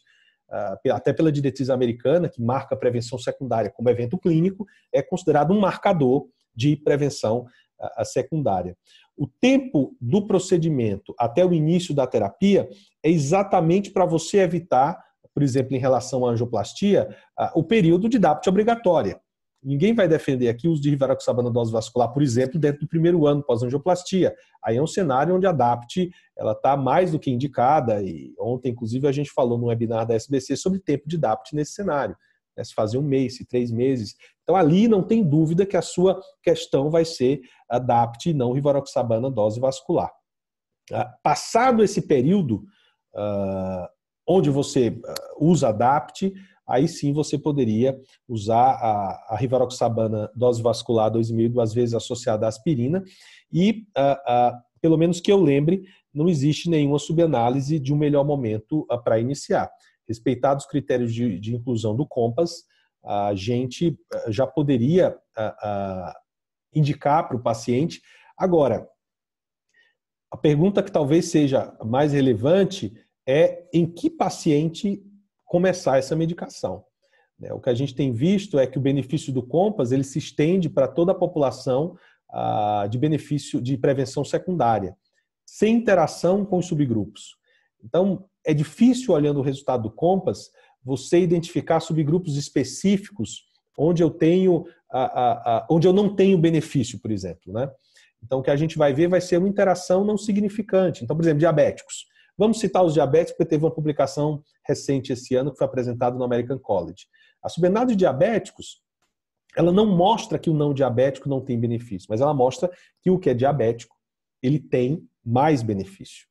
ah, até pela diretriz americana, que marca a prevenção secundária como evento clínico, é considerado um marcador de prevenção ah, ah, secundária. O tempo do procedimento até o início da terapia é exatamente para você evitar, por exemplo, em relação à angioplastia, o período de DAPT obrigatória. Ninguém vai defender aqui o uso de rivaroxabana dose vascular, por exemplo, dentro do primeiro ano pós-angioplastia. Aí é um cenário onde a DAPT ela está mais do que indicada, e ontem, inclusive, a gente falou no webinar da SBC sobre tempo de DAPT nesse cenário. Né? se fazer um mês, se três meses. Então, ali não tem dúvida que a sua questão vai ser a DAPT e não rivaroxabana dose vascular. Ah, passado esse período, ah, onde você ah, usa ADAPT, aí sim você poderia usar a, a rivaroxabana dose vascular 2000 duas vezes associada à aspirina e, uh, uh, pelo menos que eu lembre, não existe nenhuma subanálise de um melhor momento uh, para iniciar. Respeitados os critérios de, de, inclusão do COMPAS, a gente ah, já poderia ah, indicar para o paciente. Agora, a pergunta que talvez seja mais relevante é em que paciente começar essa medicação. Né? O que a gente tem visto é que o benefício do COMPAS ele se estende para toda a população ah, de benefício de prevenção secundária, sem interação com os subgrupos. Então, é difícil, olhando o resultado do COMPAS, você identificar subgrupos específicos onde eu tenho a, onde eu não tenho benefício, por exemplo. Né? Então, o que a gente vai ver vai ser uma interação não significante. Então, por exemplo, diabéticos. Vamos citar os diabéticos, porque teve uma publicação recente esse ano que foi apresentada no American College. A subernada de diabéticos, ela não mostra que o não diabético não tem benefício, mas ela mostra que o que é diabético, ele tem mais benefício.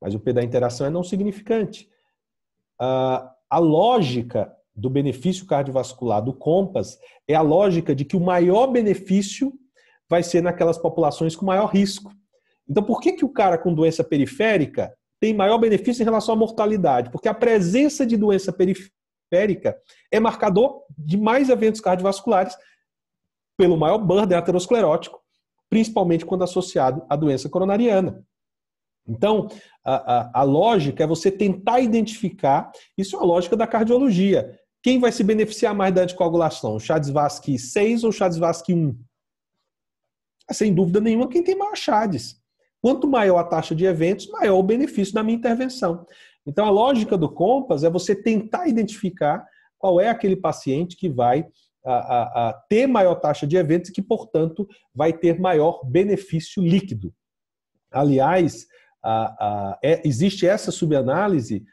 Mas o P da interação é não significante. Ah, a lógica do benefício cardiovascular do COMPAS é a lógica de que o maior benefício vai ser naquelas populações com maior risco. Então, por que, que o cara com doença periférica tem maior benefício em relação à mortalidade, porque a presença de doença periférica é marcador de mais eventos cardiovasculares pelo maior burden aterosclerótico, principalmente quando associado à doença coronariana. Então, a, a, a, lógica é você tentar identificar, isso é a lógica da cardiologia. Quem vai se beneficiar mais da anticoagulação? Chades Vasque 6 ou Chades Vasque 1? Sem dúvida nenhuma, quem tem maior Chades. Quanto maior a taxa de eventos, maior o benefício da minha intervenção. Então, a lógica do Compass é você tentar identificar qual é aquele paciente que vai a, a, a ter maior taxa de eventos e que, portanto, vai ter maior benefício líquido. Aliás, a, é, existe essa subanálise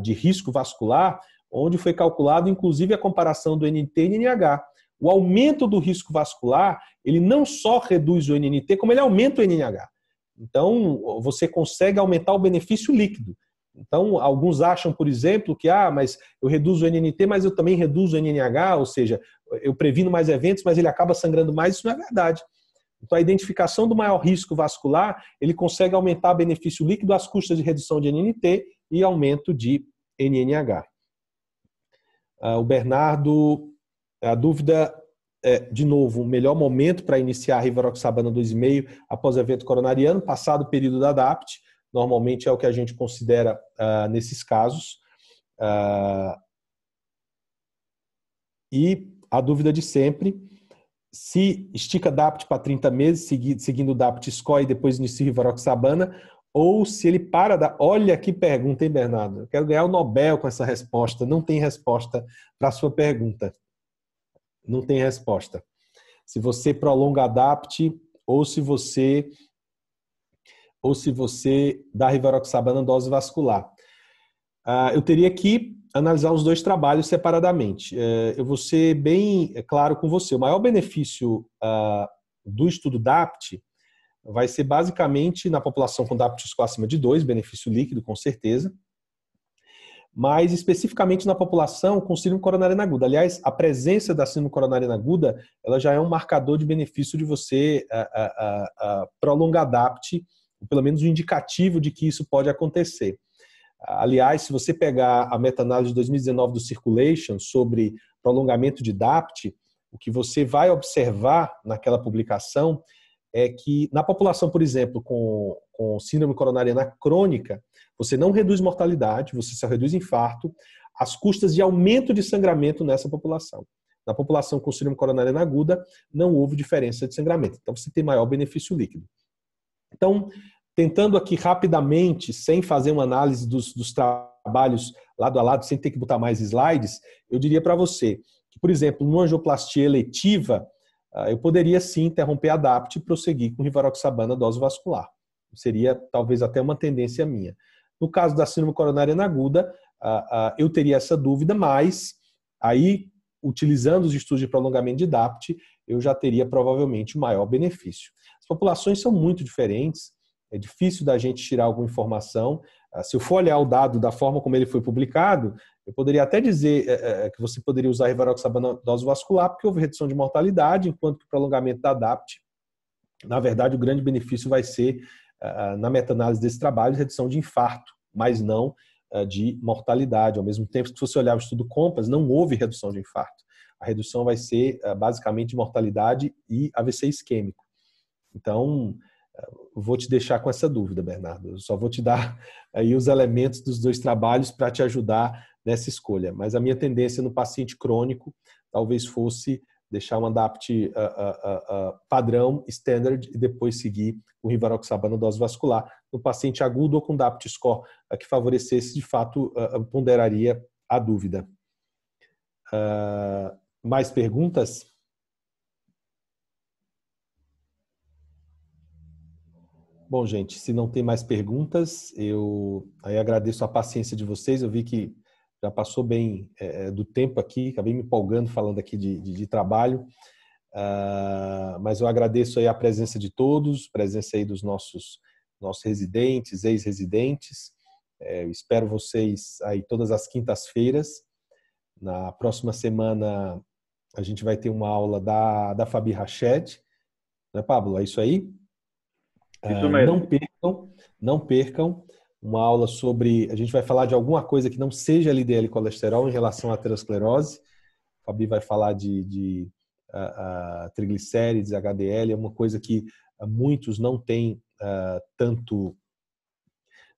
de risco vascular, onde foi calculado, inclusive, a comparação do NNT e NNH. O aumento do risco vascular, ele não só reduz o NNT, como ele aumenta o NNH. Então, você consegue aumentar o benefício líquido. Então, alguns acham, por exemplo, que ah, mas eu reduzo o NNT, mas eu também reduzo o NNH, ou seja, eu previno mais eventos, mas ele acaba sangrando mais, isso não é verdade. Então, a identificação do maior risco vascular, ele consegue aumentar o benefício líquido às custas de redução de NNT e aumento de NNH. Ah, o Bernardo, a dúvida é, de novo, o melhor momento para iniciar a Rivaroxabana 2,5 após o evento coronariano, passado o período da DAPT, normalmente é o que a gente considera uh, nesses casos. Uh, e a dúvida de sempre, se estica DAPT para 30 meses, seguindo o DAPT SCOI e depois inicia o Rivaroxabana, ou se ele para da. Olha que pergunta, hein, Bernardo? Eu quero ganhar o Nobel com essa resposta. Não tem resposta para a sua pergunta não tem resposta. Se você prolonga, adapte, ou se você ou se você dá rivaroxabana dose vascular. Ah, eu teria que analisar os dois trabalhos separadamente. É, eu vou ser bem é, claro com você. O maior benefício ah, do estudo DAPT vai ser basicamente na população com DAPT-score acima de 2, benefício líquido, com certeza mas especificamente na população com síndrome coronariana aguda. Aliás, a presença da síndrome coronariana aguda ela já é um marcador de benefício de você uh, a uh, prolongar adapte, pelo menos um indicativo de que isso pode acontecer. Aliás, se você pegar a meta-análise de 2019 do Circulation sobre prolongamento de DAPT, o que você vai observar naquela publicação é que na população, por exemplo, com, com síndrome coronariana crônica, você não reduz mortalidade, você só reduz infarto, as custas de aumento de sangramento nessa população. Na população com síndrome coronariana aguda, não houve diferença de sangramento. Então, você tem maior benefício líquido. Então, tentando aqui rapidamente, sem fazer uma análise dos, dos trabalhos lado a lado, sem ter que botar mais slides, eu diria para você que, por exemplo, numa angioplastia eletiva, ah, eu poderia sim interromper a DAPT e prosseguir com rivaroxabana dose vascular. Seria talvez até uma tendência minha. No caso da síndrome coronariana aguda, eu teria essa dúvida, mas aí, utilizando os estudos de prolongamento de DAPT, eu já teria provavelmente o maior benefício. As populações são muito diferentes, é difícil da gente tirar alguma informação. Ah, se eu for olhar o dado da forma como ele foi publicado, eu poderia até dizer é, é, é, que você poderia usar rivaroxabana dose vascular, porque houve redução de mortalidade, enquanto que o prolongamento da DAPT, na verdade, o grande benefício vai ser na meta-análise desse trabalho, redução de infarto, mas não de mortalidade. Ao mesmo tempo se você olhar o estudo COMPAS, não houve redução de infarto. A redução vai ser basicamente de mortalidade e AVC isquêmico. Então, vou te deixar com essa dúvida, Bernardo. Eu só vou te dar aí os elementos dos dois trabalhos para te ajudar nessa escolha. Mas a minha tendência no paciente crônico talvez fosse deixar um adapt uh, uh, uh, padrão, standard, e depois seguir o rivaroxaban no dose vascular no paciente agudo ou com DAPT score ah, que favorecesse, de fato, ah, ah, ponderaria a dúvida. mais perguntas? Bom, gente, se não tem mais perguntas, eu aí agradeço a paciência de vocês. Eu vi que já passou bem é, é, do tempo aqui, acabei me empolgando falando aqui de, de, de trabalho, uh, mas eu agradeço aí a presença de todos, presença aí dos nossos, nossos residentes, ex-residentes, é, espero vocês aí todas as quintas-feiras, na próxima semana a gente vai ter uma aula da, da Fabi Rachet. né Pablo, é isso aí? Isso uh, não percam, não percam, uma aula sobre. A gente vai falar de alguma coisa que não seja LDL colesterol em relação à aterosclerose. O Fabi vai falar de, de uh, uh, triglicérides, HDL, é uma coisa que ah, muitos não têm uh, tanto.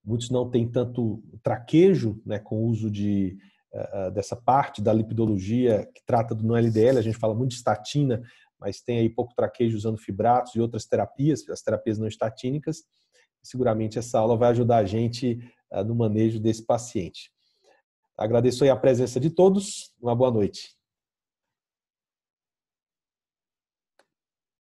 Muitos não têm tanto traquejo né, com o uso de, ah, dessa parte da lipidologia que trata do não LDL. A gente fala muito de estatina, mas tem aí pouco traquejo usando fibratos e outras terapias, as terapias não estatínicas. Seguramente essa aula vai ajudar a gente eh, no manejo desse paciente. Agradeço aí a presença de todos. Uma boa noite.